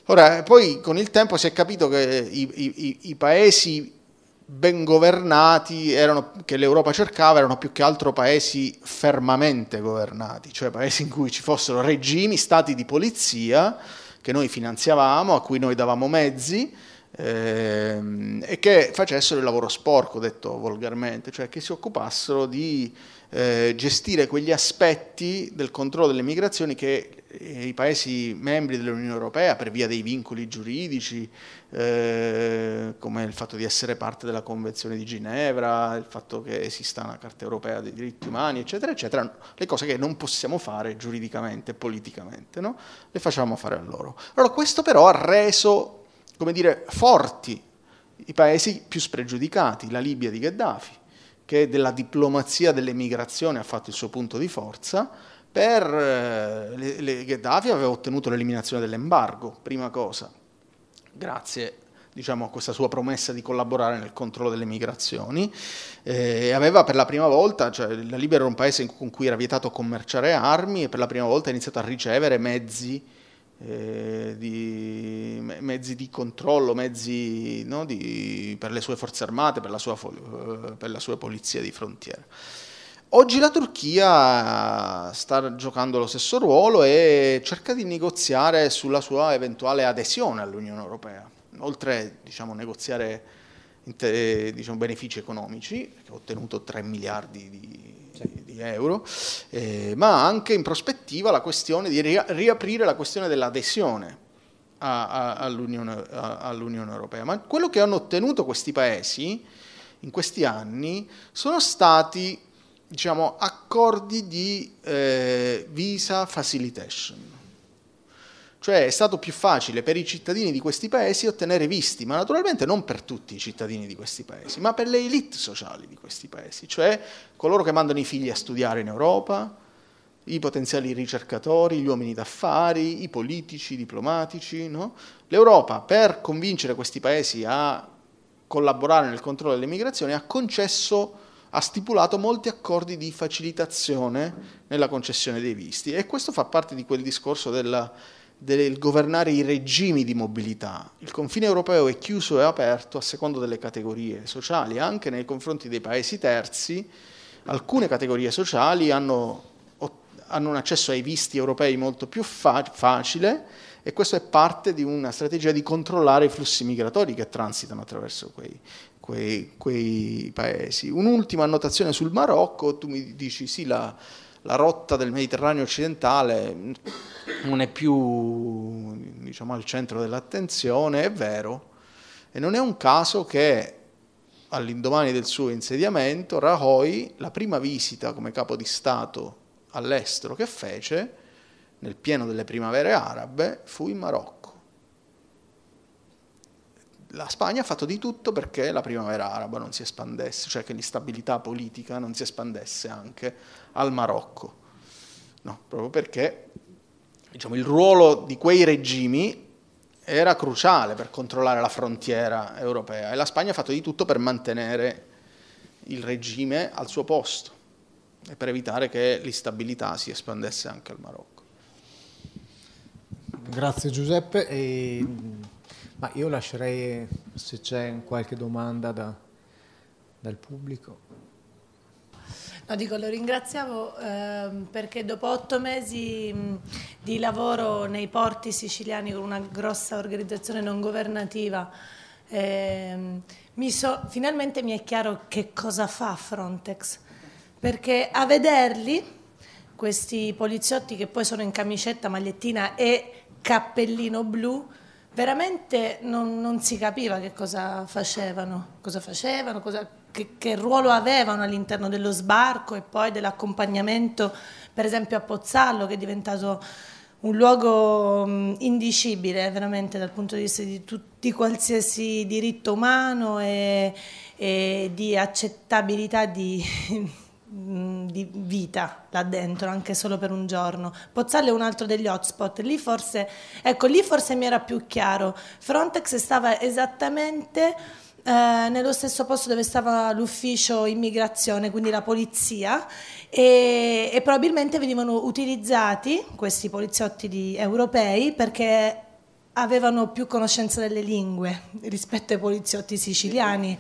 Ora, eh, poi con il tempo si è capito che i, i, i paesi ben governati erano, che l'Europa cercava erano più che altro paesi fermamente governati, cioè paesi in cui ci fossero regimi, stati di polizia che noi finanziavamo, a cui noi davamo mezzi ehm, e che facessero il lavoro sporco, detto volgarmente, cioè che si occupassero di eh, gestire quegli aspetti del controllo delle migrazioni che eh, i Paesi membri dell'Unione Europea, per via dei vincoli giuridici, eh, come il fatto di essere parte della Convenzione di Ginevra, il fatto che esista una Carta Europea dei diritti umani, eccetera, eccetera, le cose che non possiamo fare giuridicamente, politicamente, no? le facciamo fare a loro. Allora questo però ha reso, come dire, forti i paesi più spregiudicati, la Libia di Gheddafi, che della diplomazia dell'emigrazione ha fatto il suo punto di forza, per eh, le, le, Gheddafi aveva ottenuto l'eliminazione dell'embargo, prima cosa, grazie diciamo, a questa sua promessa di collaborare nel controllo delle migrazioni, eh, aveva per la prima volta, cioè, la Libera era un paese con cui era vietato commerciare armi e per la prima volta ha iniziato a ricevere mezzi eh, di mezzi di controllo, mezzi no, di, per le sue forze armate, per la sua, eh, per la sua polizia di frontiera. Oggi la Turchia sta giocando lo stesso ruolo e cerca di negoziare sulla sua eventuale adesione all'Unione Europea, oltre diciamo, negoziare diciamo, benefici economici, che ha ottenuto 3 miliardi di cioè, di euro, eh, ma anche in prospettiva la questione di ri- riaprire la questione dell'adesione a, a, all'Unione, a, all'Unione, Europea. Ma quello che hanno ottenuto questi paesi in questi anni sono stati diciamo, accordi di eh, visa facilitation cioè è stato più facile per i cittadini di questi paesi ottenere visti, ma naturalmente non per tutti i cittadini di questi paesi, ma per le elite sociali di questi paesi, cioè coloro che mandano i figli a studiare in Europa, i potenziali ricercatori, gli uomini d'affari, i politici, i diplomatici. No? L'Europa, per convincere questi paesi a collaborare nel controllo delle migrazioni, ha concesso, ha stipulato molti accordi di facilitazione nella concessione dei visti e questo fa parte di quel discorso della del governare i regimi di mobilità. Il confine europeo è chiuso e aperto a seconda delle categorie sociali, anche nei confronti dei paesi terzi. Alcune categorie sociali hanno, hanno un accesso ai visti europei molto più fa- facile e questo è parte di una strategia di controllare i flussi migratori che transitano attraverso quei, quei, quei paesi. Un'ultima annotazione sul Marocco, tu mi dici sì, la, la rotta del Mediterraneo occidentale non è più diciamo, al centro dell'attenzione, è vero, e non è un caso che all'indomani del suo insediamento Rajoy, la prima visita come capo di Stato all'estero che fece, nel pieno delle primavere arabe, fu in Marocco la Spagna ha fatto di tutto perché la primavera araba non si espandesse, cioè che l'instabilità politica non si espandesse anche al Marocco. No, proprio perché diciamo, il ruolo di quei regimi era cruciale per controllare la frontiera europea e la Spagna ha fatto di tutto per mantenere il regime al suo posto e per evitare che l'instabilità si espandesse anche al Marocco. Grazie Giuseppe. E ma io lascerei se c'è qualche domanda da, dal pubblico. No, dico, lo ringraziavo eh, perché dopo otto mesi mh, di lavoro nei porti siciliani con una grossa organizzazione non governativa, eh, mi so, finalmente mi è chiaro che cosa fa Frontex, perché a vederli questi poliziotti che poi sono in camicetta, magliettina e cappellino blu, veramente non, non, si capiva che cosa facevano, cosa facevano cosa, che, che, ruolo avevano all'interno dello sbarco e poi dell'accompagnamento, per esempio a Pozzallo, che è diventato un luogo mm, indicibile veramente dal punto di vista di, tutti, qualsiasi diritto umano e, e di accettabilità di, di vita là dentro, anche solo per un giorno. Pozzallo è un altro degli hotspot, lì forse, ecco, lì forse mi era più chiaro. Frontex stava esattamente eh, nello stesso posto dove stava l'ufficio immigrazione, quindi la polizia, e, e probabilmente venivano utilizzati questi poliziotti europei perché avevano più conoscenza delle lingue rispetto ai poliziotti siciliani.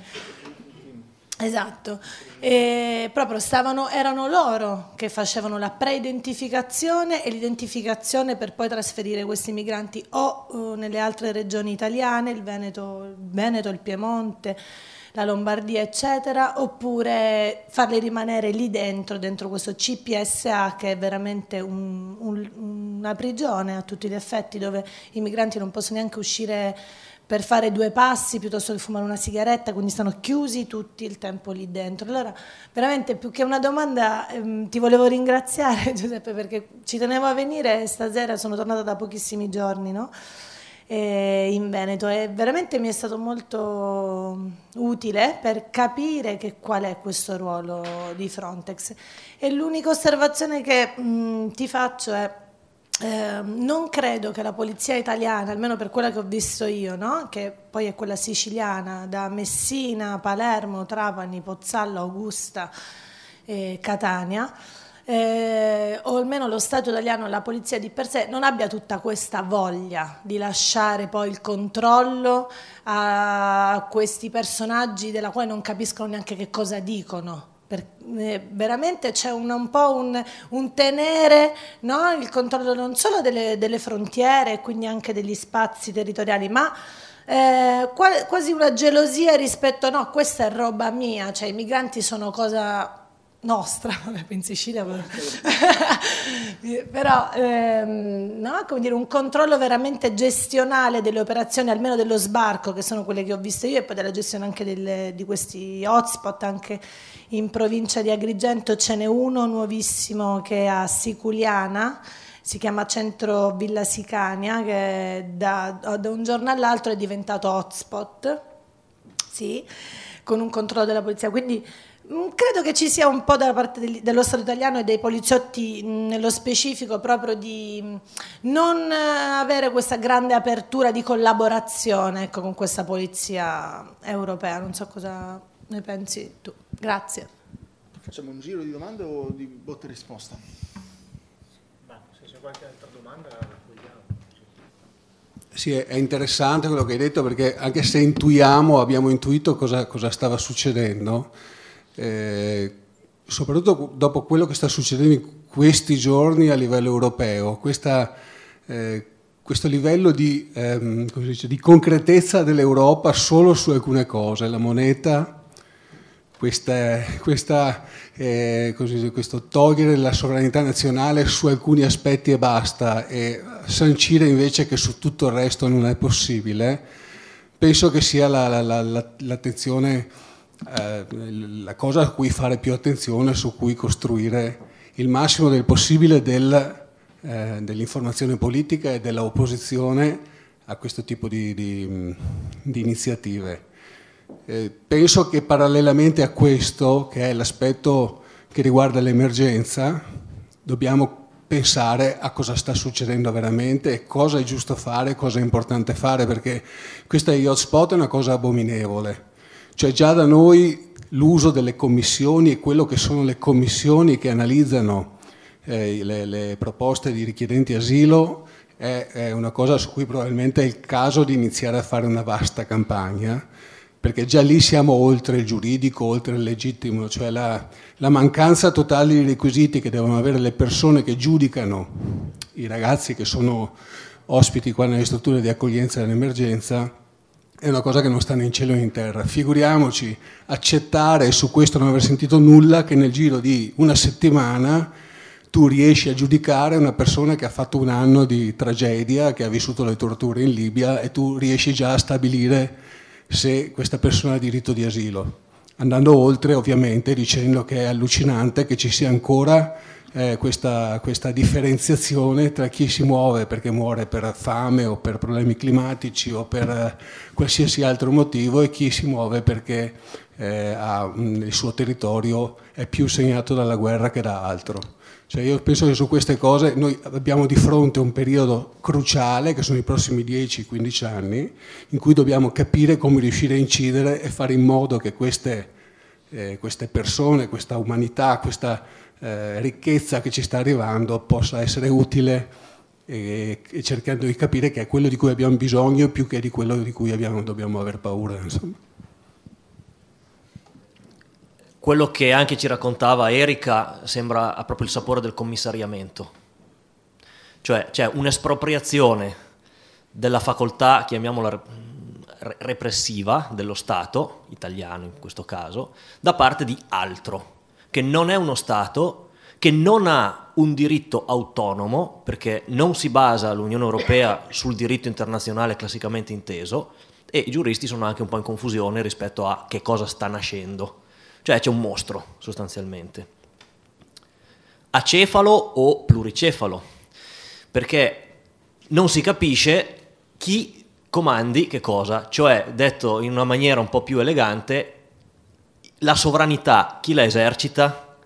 Esatto, e proprio stavano, erano loro che facevano la pre-identificazione e l'identificazione per poi trasferire questi migranti o eh, nelle altre regioni italiane, il Veneto, il, Veneto, il Piemonte, la Lombardia, eccetera, oppure farli rimanere lì dentro, dentro questo CPSA che è veramente un, un, una prigione a tutti gli effetti, dove i migranti non possono neanche uscire per fare due passi piuttosto che fumare una sigaretta, quindi stanno chiusi tutti il tempo lì dentro. Allora, veramente più che una domanda ehm, ti volevo ringraziare <laughs> Giuseppe perché ci tenevo a venire stasera, sono tornata da pochissimi giorni, no? in Veneto e veramente mi è stato molto utile per capire che qual è questo ruolo di Frontex e l'unica osservazione che mh, ti faccio è Ehm, non credo che la polizia italiana, almeno per quella che ho visto io, no? che poi è quella siciliana, da Messina, Palermo, Trapani, Pozzallo, Augusta e Catania, eh, o almeno lo Stato italiano, la polizia di per sé, non abbia tutta questa voglia di lasciare poi il controllo a questi personaggi della quale non capiscono neanche che cosa dicono per, eh, veramente c'è un, un po' un, un tenere no? il controllo non solo delle, delle frontiere, quindi anche degli spazi territoriali, ma... Eh, quasi una gelosia rispetto no, questa è roba mia, cioè i migranti sono cosa nostra, <laughs> in Sicilia, <laughs> però ehm, no, come dire, un controllo veramente gestionale delle operazioni, almeno dello sbarco, che sono quelle che ho visto io, e poi della gestione anche delle, di questi hotspot, anche in provincia di Agrigento ce n'è uno nuovissimo che è a Siculiana, si chiama Centro Villa Sicania, che da, da un giorno all'altro è diventato hotspot, sì, con un controllo della polizia. Quindi Mm, credo che ci sia un po' da parte dello Stato italiano e dei poliziotti mm, nello specifico proprio di mm, non eh, avere questa grande apertura di collaborazione ecco, con questa polizia europea. Non so cosa ne pensi tu. Grazie. Facciamo un giro di domande o di botte risposta? Ma se c'è qualche altra domanda vogliamo. Sì, è interessante quello che hai detto perché anche se intuiamo, abbiamo intuito cosa, cosa stava succedendo eh, soprattutto dopo quello che sta succedendo in questi giorni a livello europeo, questa, eh, questo livello di, ehm, dice, di concretezza dell'Europa solo su alcune cose, la moneta, questa, questa, eh, così, questo togliere la sovranità nazionale su alcuni aspetti e basta e sancire invece che su tutto il resto non è possibile, penso che sia la, la, la, l'attenzione eh, la cosa a cui fare più attenzione, su cui costruire il massimo del possibile del, eh, dell'informazione politica e dell'opposizione a questo tipo di, di, di iniziative. Eh, penso che parallelamente a questo, che è l'aspetto che riguarda l'emergenza, dobbiamo pensare a cosa sta succedendo veramente e cosa è giusto fare, cosa è importante fare, perché questa hotspot è una cosa abominevole cioè già da noi l'uso delle commissioni e quello che sono le commissioni che analizzano eh, le, le, proposte di richiedenti asilo è, è, una cosa su cui probabilmente è il caso di iniziare a fare una vasta campagna, perché già lì siamo oltre il giuridico, oltre il legittimo, cioè la, la mancanza totale di requisiti che devono avere le persone che giudicano i ragazzi che sono ospiti qua nelle strutture di accoglienza e dell'emergenza è una cosa che non sta né in cielo né in terra. Figuriamoci accettare, su questo non aver sentito nulla, che nel giro di una settimana tu riesci a giudicare una persona che ha fatto un anno di tragedia, che ha vissuto le torture in Libia e tu riesci già a stabilire se questa persona ha diritto di asilo. Andando oltre, ovviamente, dicendo che è allucinante che ci sia ancora eh, questa, questa, differenziazione tra chi si muove perché muore per fame o per problemi climatici o per eh, qualsiasi altro motivo e chi si muove perché eh, ha, mm, il suo territorio è più segnato dalla guerra che da altro. Cioè io penso che su queste cose noi abbiamo di fronte un periodo cruciale, che sono i prossimi 10-15 anni, in cui dobbiamo capire come riuscire a incidere e fare in modo che queste, eh, queste persone, questa umanità, questa eh, ricchezza che ci sta arrivando possa essere utile e, e, cercando di capire che è quello di cui abbiamo bisogno più che di quello di cui abbiamo, dobbiamo aver paura. Insomma. Quello che anche ci raccontava Erika sembra ha proprio il sapore del commissariamento, cioè c'è cioè un'espropriazione della facoltà, chiamiamola repressiva, dello Stato, italiano in questo caso, da parte di altro, che non è uno Stato, che non ha un diritto autonomo, perché non si basa l'Unione Europea sul diritto internazionale classicamente inteso, e i giuristi sono anche un po' in confusione rispetto a che cosa sta nascendo. Cioè c'è un mostro, sostanzialmente. Acefalo o pluricefalo? Perché non si capisce chi comandi che cosa, cioè detto in una maniera un po' più elegante, la sovranità chi la esercita?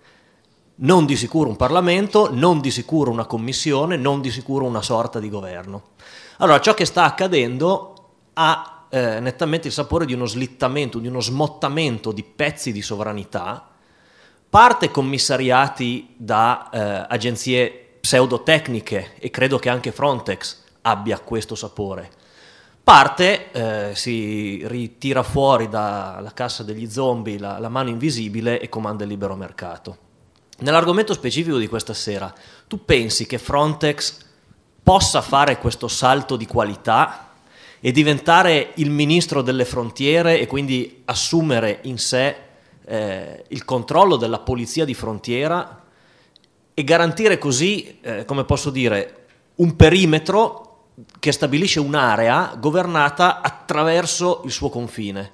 Non di sicuro un Parlamento, non di sicuro una commissione, non di sicuro una sorta di governo. Allora ciò che sta accadendo ha eh, nettamente il sapore di uno slittamento, di uno smottamento di pezzi di sovranità, parte commissariati da eh, agenzie pseudotecniche e credo che anche Frontex abbia questo sapore parte, eh, si ritira fuori dalla cassa degli zombie la, la mano invisibile e comanda il libero mercato. Nell'argomento specifico di questa sera, tu pensi che Frontex possa fare questo salto di qualità e diventare il ministro delle frontiere e quindi assumere in sé eh, il controllo della polizia di frontiera e garantire così, eh, come posso dire, un perimetro che stabilisce un'area governata attraverso il suo confine.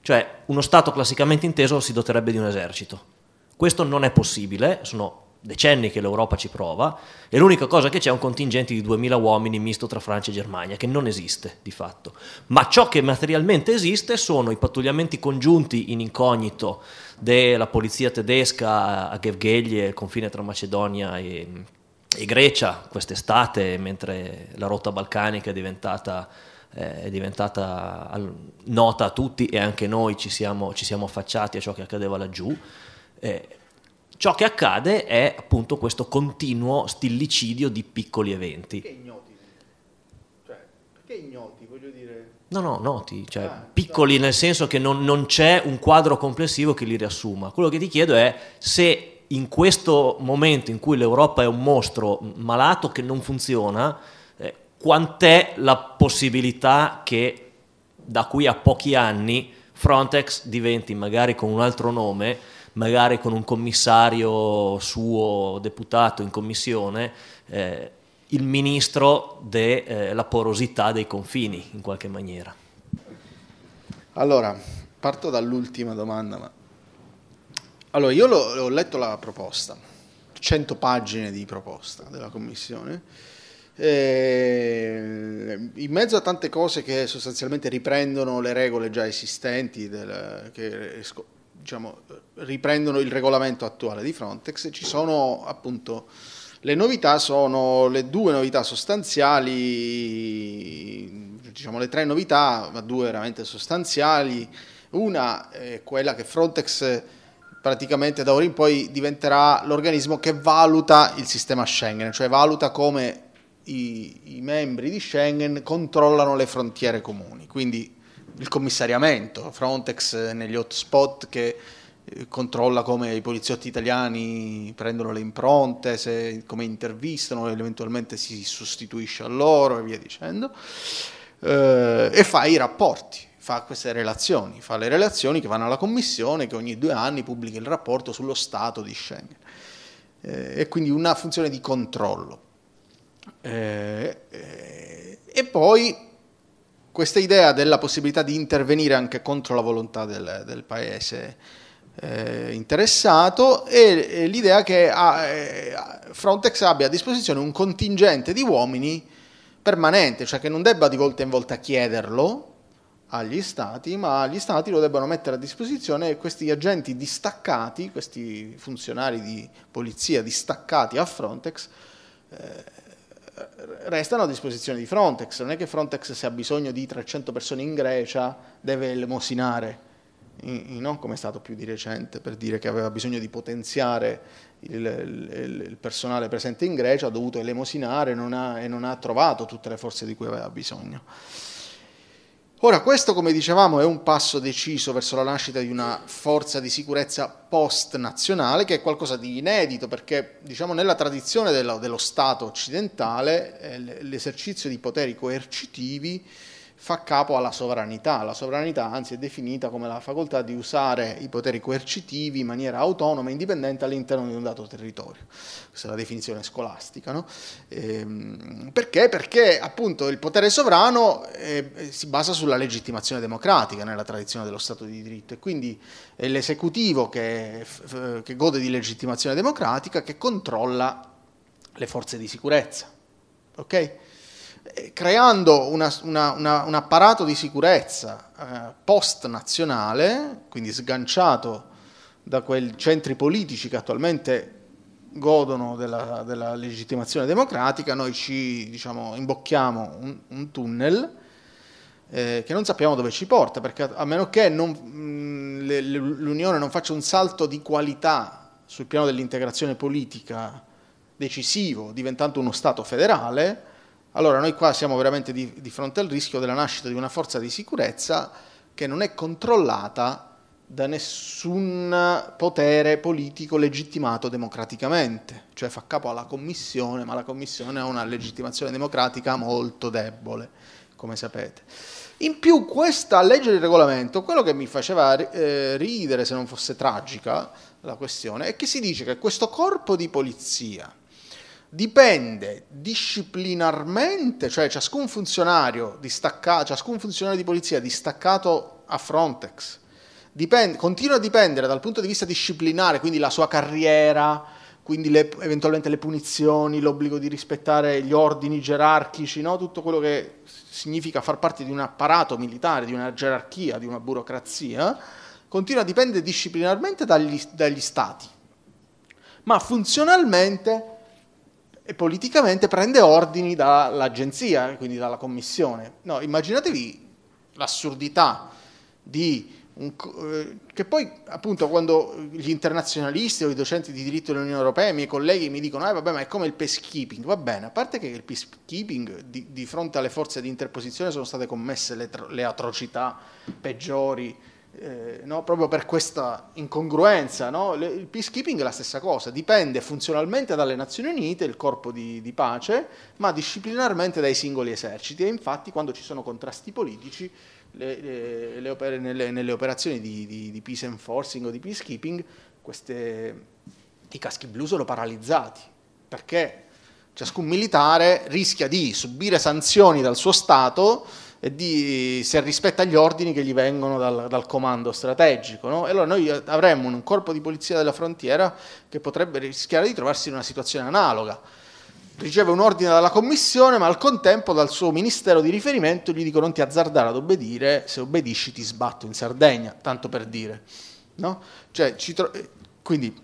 Cioè uno Stato classicamente inteso si doterebbe di un esercito. Questo non è possibile, sono decenni che l'Europa ci prova e l'unica cosa che c'è è un contingente di 2000 uomini misto tra Francia e Germania che non esiste di fatto ma ciò che materialmente esiste sono i pattugliamenti congiunti in incognito della polizia tedesca a Gevgheglie, il confine tra Macedonia e, e Grecia quest'estate, mentre la rotta balcanica è diventata, eh, è diventata nota a tutti e anche noi ci siamo, ci siamo, affacciati a ciò che accadeva laggiù. Eh, ciò che accade è appunto questo continuo stillicidio di piccoli eventi. Perché ignoti? Cioè, perché ignoti? Voglio dire... No, no, noti, cioè ah, piccoli no. nel senso che non, non c'è un quadro complessivo che li riassuma. Quello che ti chiedo è se in questo momento in cui l'Europa è un mostro malato che non funziona, eh, quant'è la possibilità che da qui a pochi anni Frontex diventi magari con un altro nome, magari con un commissario suo deputato in commissione, eh, il ministro della eh, porosità dei confini in qualche maniera? Allora, parto dall'ultima domanda, ma allora, io ho letto la proposta, 100 pagine di proposta della commissione, ehm, in mezzo a tante cose che sostanzialmente riprendono le regole già esistenti, del, che diciamo, riprendono il regolamento attuale di Frontex, ci sono appunto le novità sono le due novità sostanziali, diciamo le tre novità, ma due veramente sostanziali. Una è quella che Frontex praticamente da ora in poi diventerà l'organismo che valuta il sistema Schengen, cioè valuta come i, i membri di Schengen controllano le frontiere comuni, quindi il commissariamento, Frontex negli hotspot che eh, controlla come i poliziotti italiani prendono le impronte, se, come intervistano, eventualmente si sostituisce a loro e via dicendo, eh, e fa i rapporti fa queste relazioni, fa le relazioni che vanno alla Commissione che ogni due anni pubblica il rapporto sullo stato di Schengen. Eh, e quindi una funzione di controllo. Eh, eh, e poi questa idea della possibilità di intervenire anche contro la volontà del, del Paese eh, interessato e, l'idea che eh, Frontex abbia a disposizione un contingente di uomini permanente, cioè che non debba di volta in volta chiederlo, agli stati, ma gli stati lo debbano mettere a disposizione questi agenti distaccati, questi funzionari di polizia distaccati a Frontex, eh, restano a disposizione di Frontex. Non è che Frontex se ha bisogno di 300 persone in Grecia deve elemosinare, non come è stato più di recente, per dire che aveva bisogno di potenziare il, il, il personale presente in Grecia, ha dovuto elemosinare non ha, e non ha trovato tutte le forze di cui aveva bisogno. Ora, questo, come dicevamo, è un passo deciso verso la nascita di una forza di sicurezza post-nazionale, che è qualcosa di inedito, perché diciamo, nella tradizione dello, dello Stato occidentale eh, l'esercizio di poteri coercitivi fa capo alla sovranità. La sovranità anzi è definita come la facoltà di usare i poteri coercitivi in maniera autonoma e indipendente all'interno di un dato territorio. Questa è la definizione scolastica. No? Ehm, perché? Perché appunto il potere sovrano eh, eh, si basa sulla legittimazione democratica nella tradizione dello Stato di diritto e quindi è l'esecutivo che, che gode di legittimazione democratica che controlla le forze di sicurezza. Okay? Eh, creando una, una, una, un apparato di sicurezza eh, post-nazionale, quindi sganciato da quei centri politici che attualmente godono della, della legittimazione democratica, noi ci diciamo, imbocchiamo un, un tunnel eh, che non sappiamo dove ci porta, perché a meno che non, mh, mm, le, l'Unione non faccia un salto di qualità sul piano dell'integrazione politica decisivo, diventando uno Stato federale, allora noi qua siamo veramente di, di fronte al rischio della nascita di una forza di sicurezza che non è controllata da nessun potere politico legittimato democraticamente, cioè fa capo alla Commissione, ma la Commissione ha una legittimazione democratica molto debole, come sapete. In più questa legge di regolamento, quello che mi faceva eh, ridere se non fosse tragica la questione, è che si dice che questo corpo di polizia, dipende disciplinarmente, cioè ciascun funzionario, ciascun funzionario di polizia distaccato a Frontex dipende, continua a dipendere dal punto di vista disciplinare, quindi la sua carriera, quindi le, eventualmente le punizioni, l'obbligo di rispettare gli ordini gerarchici, no? tutto quello che significa far parte di un apparato militare, di una gerarchia, di una burocrazia, continua a dipendere disciplinarmente dagli, dagli stati, ma funzionalmente e politicamente prende ordini dall'agenzia, quindi dalla commissione. No, immaginatevi l'assurdità di un, eh, che poi appunto quando gli internazionalisti o i docenti di diritto dell'Unione Europea, i miei colleghi mi dicono, eh, vabbè ma è come il peacekeeping, va bene, a parte che il peacekeeping di, di fronte alle forze di interposizione sono state commesse le, le atrocità peggiori eh, no? proprio per questa incongruenza. No? Le, il peacekeeping è la stessa cosa, dipende funzionalmente dalle Nazioni Unite, il corpo di, di, pace, ma disciplinarmente dai singoli eserciti e infatti quando ci sono contrasti politici le, le, le opere, nelle, nelle, operazioni di, di, di, peace enforcing o di peacekeeping queste, i caschi blu sono paralizzati perché ciascun militare rischia di subire sanzioni dal suo Stato e di se rispetta gli ordini che gli vengono dal, dal comando strategico. No? E allora noi avremmo un corpo di polizia della frontiera che potrebbe rischiare di trovarsi in una situazione analoga. Riceve un ordine dalla commissione, ma al contempo dal suo ministero di riferimento gli dico non ti azzardare ad obbedire, se obbedisci ti sbatto in Sardegna, tanto per dire. No? Cioè, tro- quindi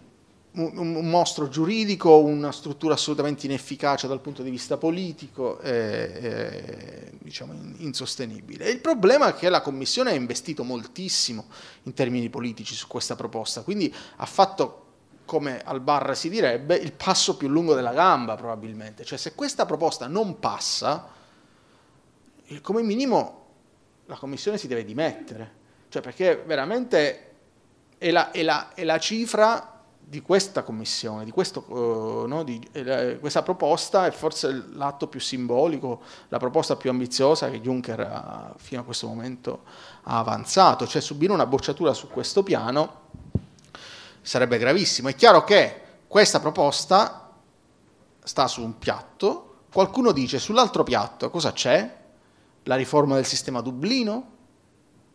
un, un, mostro giuridico, una struttura assolutamente inefficace dal punto di vista politico, eh, eh, diciamo insostenibile. Il problema è che la Commissione ha investito moltissimo in termini politici su questa proposta, quindi ha fatto come al bar si direbbe, il passo più lungo della gamba probabilmente. Cioè se questa proposta non passa, come minimo la Commissione si deve dimettere. Cioè perché veramente è la, è la, è la cifra di questa commissione, di, questo, eh, no, di eh, questa proposta è forse l'atto più simbolico, la proposta più ambiziosa che Juncker fino a questo momento ha avanzato, cioè subire una bocciatura su questo piano sarebbe gravissimo. È chiaro che questa proposta sta su un piatto, qualcuno dice sull'altro piatto cosa c'è? La riforma del sistema Dublino?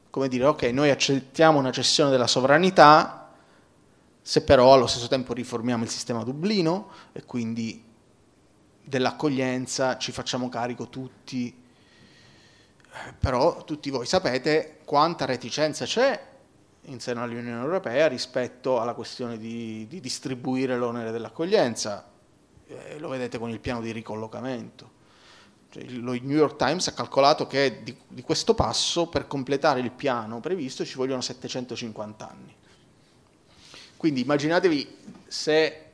Come dire, ok, noi accettiamo una cessione della sovranità, se però allo stesso tempo riformiamo il sistema Dublino e quindi dell'accoglienza ci facciamo carico tutti, eh, però tutti voi sapete quanta reticenza c'è in seno all'Unione Europea rispetto alla questione di, di distribuire l'onere dell'accoglienza, eh, lo vedete con il piano di ricollocamento. Cioè, lo New York Times ha calcolato che di, di questo passo per completare il piano previsto ci vogliono 750 anni quindi immaginatevi se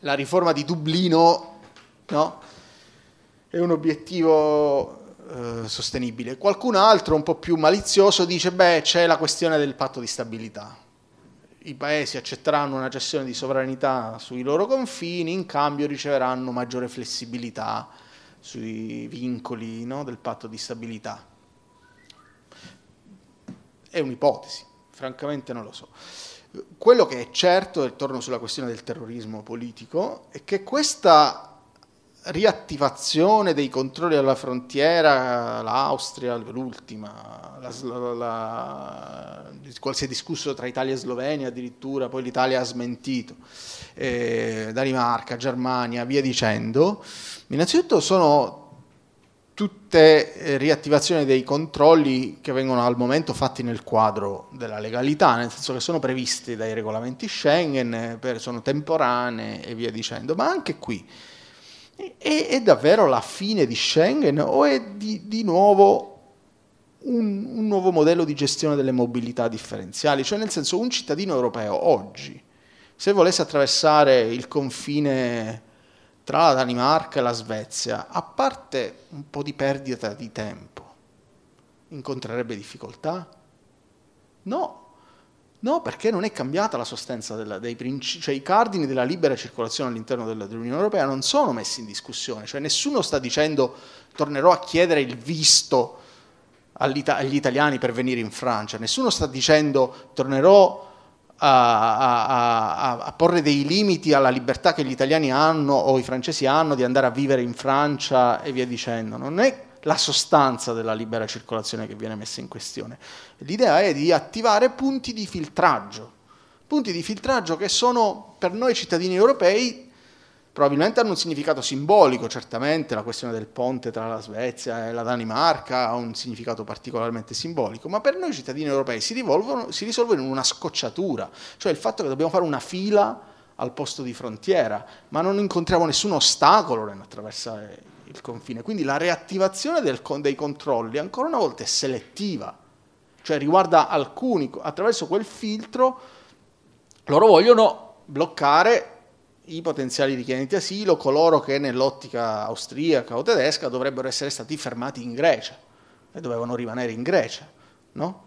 la riforma di Dublino no, è un obiettivo eh, sostenibile. Qualcun altro, un po' più malizioso, dice, beh, c'è la questione del patto di stabilità. I paesi accetteranno una cessione di sovranità sui loro confini, in cambio riceveranno maggiore flessibilità sui vincoli no, del patto di stabilità. È un'ipotesi, francamente non lo so. Quello che è certo, e torno sulla questione del terrorismo politico, è che questa riattivazione dei controlli alla frontiera, l'Austria, l'ultima, la, la, la, si è discusso tra Italia e Slovenia addirittura, poi l'Italia ha smentito, eh, Danimarca, Germania, via dicendo, innanzitutto sono tutte eh, riattivazioni dei controlli che vengono al momento fatti nel quadro della legalità, nel senso che sono previsti dai regolamenti Schengen, per, sono temporanee e via dicendo, ma anche qui è, è davvero la fine di Schengen o è di, di nuovo un, un, nuovo modello di gestione delle mobilità differenziali? Cioè nel senso un cittadino europeo oggi, se volesse attraversare il confine tra la Danimarca e la Svezia, a parte un po' di perdita di tempo, incontrerebbe difficoltà? No, No, perché non è cambiata la sostanza della, dei principi, cioè i cardini della libera circolazione all'interno della, dell'Unione Europea non sono messi in discussione, cioè nessuno sta dicendo tornerò a chiedere il visto agli italiani per venire in Francia, nessuno sta dicendo tornerò a a, a, a, porre dei limiti alla libertà che gli italiani hanno o i francesi hanno di andare a vivere in Francia e via dicendo. Non è la sostanza della libera circolazione che viene messa in questione. L'idea è di attivare punti di filtraggio, punti di filtraggio che sono per noi cittadini europei probabilmente hanno un significato simbolico, certamente la questione del ponte tra la Svezia e la Danimarca ha un significato particolarmente simbolico, ma per noi cittadini europei si, si risolvono in una scocciatura, cioè il fatto che dobbiamo fare una fila al posto di frontiera, ma non incontriamo nessun ostacolo nell'attraversare il confine. Quindi la reattivazione del, dei controlli ancora una volta è selettiva, cioè riguarda alcuni, attraverso quel filtro loro vogliono bloccare i potenziali richiedenti asilo, coloro che nell'ottica austriaca o tedesca dovrebbero essere stati fermati in Grecia e dovevano rimanere in Grecia. No?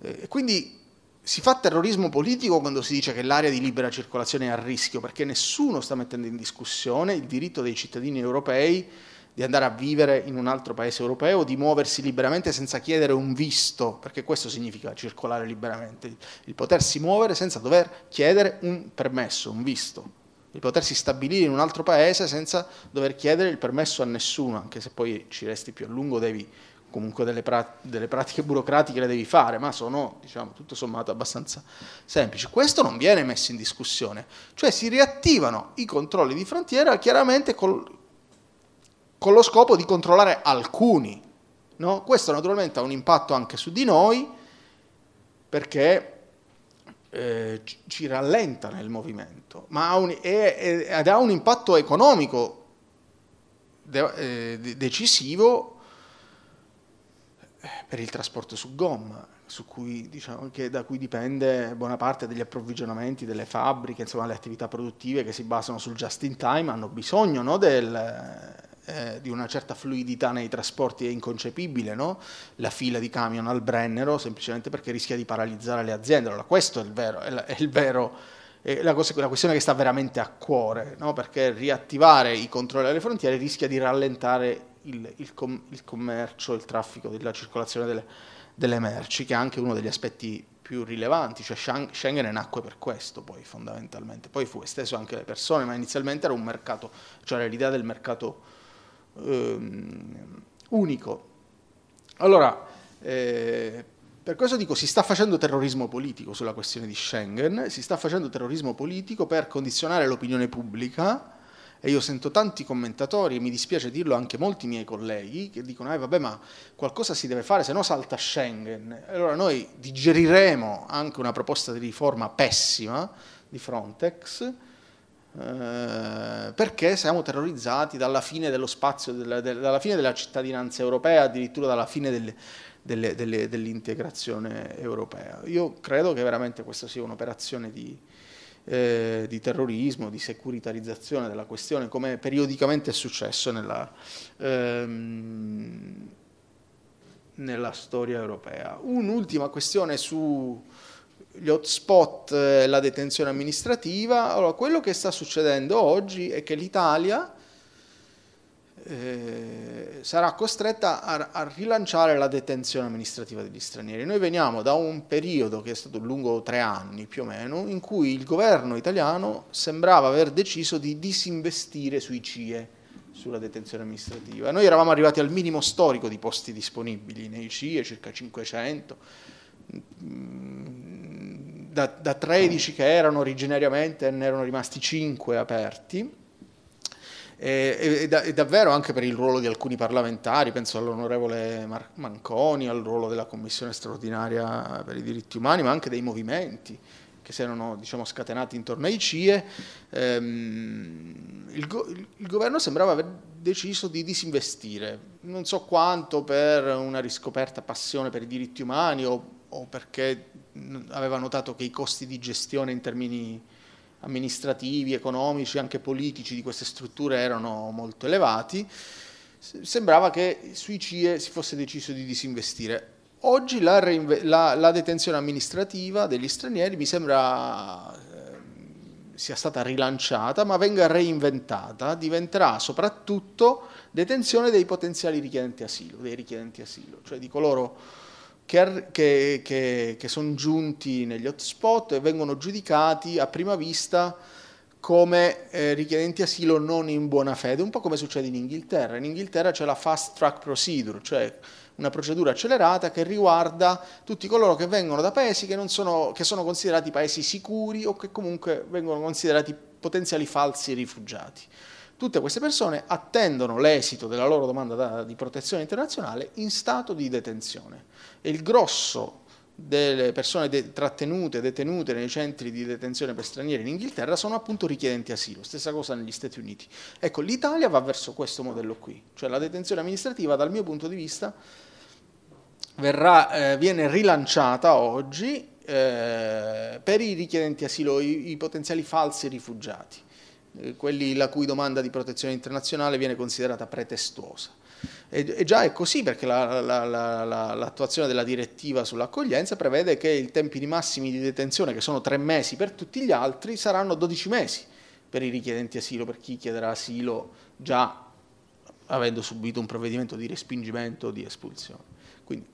E quindi si fa terrorismo politico quando si dice che l'area di libera circolazione è a rischio, perché nessuno sta mettendo in discussione il diritto dei cittadini europei di andare a vivere in un altro paese europeo, di muoversi liberamente senza chiedere un visto, perché questo significa circolare liberamente, il potersi muovere senza dover chiedere un permesso, un visto di potersi stabilire in un altro paese senza dover chiedere il permesso a nessuno, anche se poi ci resti più a lungo, devi comunque delle, pra delle pratiche burocratiche le devi fare, ma sono diciamo, tutto sommato abbastanza semplici. Questo non viene messo in discussione, cioè si riattivano i controlli di frontiera chiaramente col, con lo scopo di controllare alcuni. No? Questo naturalmente ha un impatto anche su di noi perché eh, ci rallenta nel movimento ma ha un, è, è, ed ha un impatto economico de, eh, decisivo eh, per il trasporto su gomma. Su cui, diciamo, da cui dipende buona parte degli approvvigionamenti delle fabbriche, insomma le attività produttive che si basano sul just in time hanno bisogno no, del, eh, di una certa fluidità nei trasporti è inconcepibile, no? la fila di camion al Brennero semplicemente perché rischia di paralizzare le aziende. Allora questo è il vero, è la, è il vero, è la, cosa, la, questione che sta veramente a cuore, no? perché riattivare i controlli alle frontiere rischia di rallentare il, il, com, il commercio, il traffico, la circolazione delle, delle merci, che è anche uno degli aspetti più rilevanti, cioè Schengen nacque per questo poi fondamentalmente, poi fu esteso anche alle persone, ma inizialmente era un mercato, cioè l'idea del mercato ehm, unico. Allora, eh, per questo dico si sta facendo terrorismo politico sulla questione di Schengen, si sta facendo terrorismo politico per condizionare l'opinione pubblica e io sento tanti commentatori e mi dispiace dirlo anche molti miei colleghi che dicono eh vabbè ma qualcosa si deve fare se no salta Schengen. Allora noi digeriremo anche una proposta di riforma pessima di Frontex eh, perché siamo terrorizzati dalla fine dello spazio, della, de, dalla fine della cittadinanza europea, addirittura dalla fine delle, delle, delle, dell'integrazione europea. Io credo che veramente questa sia un'operazione di, eh, di terrorismo, di securitarizzazione della questione, come periodicamente è successo nella, ehm, nella storia europea. Un'ultima questione su gli hotspot, eh, la detenzione amministrativa. Allora, quello che sta succedendo oggi è che l'Italia eh, sarà costretta a, a, rilanciare la detenzione amministrativa degli stranieri. Noi veniamo da un periodo che è stato lungo tre anni più o meno, in cui il governo italiano sembrava aver deciso di disinvestire sui CIE, sulla detenzione amministrativa. Noi eravamo arrivati al minimo storico di posti disponibili nei CIE, circa 500 da, da 13 che erano originariamente ne erano rimasti 5 aperti. E, e, e, davvero anche per il ruolo di alcuni parlamentari, penso all'onorevole Mar- Manconi, al ruolo della Commissione straordinaria per i diritti umani, ma anche dei movimenti che si erano diciamo, scatenati intorno ai CIE, ehm, il, go- il, governo sembrava aver deciso di disinvestire, non so quanto per una riscoperta passione per i diritti umani o o perché mm, aveva notato che i costi di gestione in termini amministrativi, economici, anche politici di queste strutture erano molto elevati, sembrava che sui CIE si fosse deciso di disinvestire. Oggi la, la, la detenzione amministrativa degli stranieri mi sembra ehm, sia stata rilanciata, ma venga reinventata, diventerà soprattutto detenzione dei potenziali richiedenti asilo, dei richiedenti asilo, cioè di coloro che, che, che, che sono giunti negli hotspot e vengono giudicati a prima vista come eh, richiedenti asilo non in buona fede, un po' come succede in Inghilterra. In Inghilterra c'è la fast track procedure, cioè una procedura accelerata che riguarda tutti coloro che vengono da paesi che, sono, che sono considerati paesi sicuri o che comunque vengono considerati potenziali falsi rifugiati. Tutte queste persone attendono l'esito della loro domanda di protezione internazionale in stato di detenzione e il grosso delle persone de- trattenute, detenute nei centri di detenzione per stranieri in Inghilterra sono appunto richiedenti asilo, stessa cosa negli Stati Uniti. Ecco, l'Italia va verso questo modello qui, cioè la detenzione amministrativa dal mio punto di vista verrà, eh, viene rilanciata oggi eh, per i richiedenti asilo, i, i potenziali falsi rifugiati eh, quelli la cui domanda di protezione internazionale viene considerata pretestuosa. E, e già è così perché la, la, la, l'attuazione della direttiva sull'accoglienza prevede che i tempi massimi di detenzione, che sono tre mesi per tutti gli altri, saranno 12 mesi per i richiedenti asilo, per chi chiederà asilo già avendo subito un provvedimento di respingimento o di espulsione. Quindi...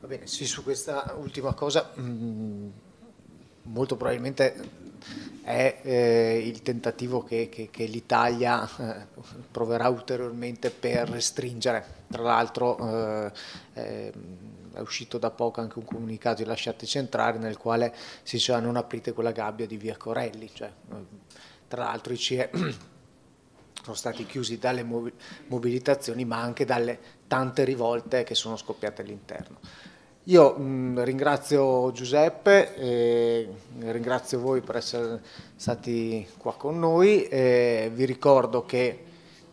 Va bene, sì, su questa ultima cosa... Mh mm, molto probabilmente è eh, il tentativo che, che, che l'Italia eh, proverà ulteriormente per restringere. Tra l'altro eh, ehm, è uscito da poco anche un comunicato di lasciateci entrare nel quale si diceva non aprite quella gabbia di via Corelli. Cioè, eh, tra l'altro i CIE <clears throat> sono stati chiusi dalle mobilitazioni ma anche dalle tante rivolte che sono scoppiate all'interno. Io mh, mm, ringrazio Giuseppe, e ringrazio voi per essere stati qua con noi. vi ricordo che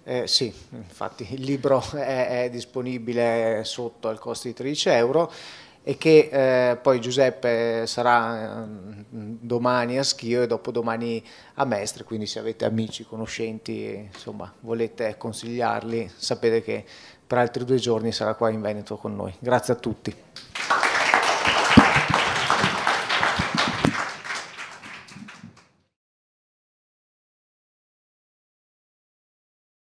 eh, sì, infatti il libro <laughs> è, è, disponibile sotto al costo di 13 euro e che eh, poi Giuseppe sarà mh, mm, domani a Schio e dopodomani a Mestre, quindi se avete amici, conoscenti, insomma, volete consigliarli, sapete che per altri due giorni sarà qua in Veneto con noi. Grazie a tutti.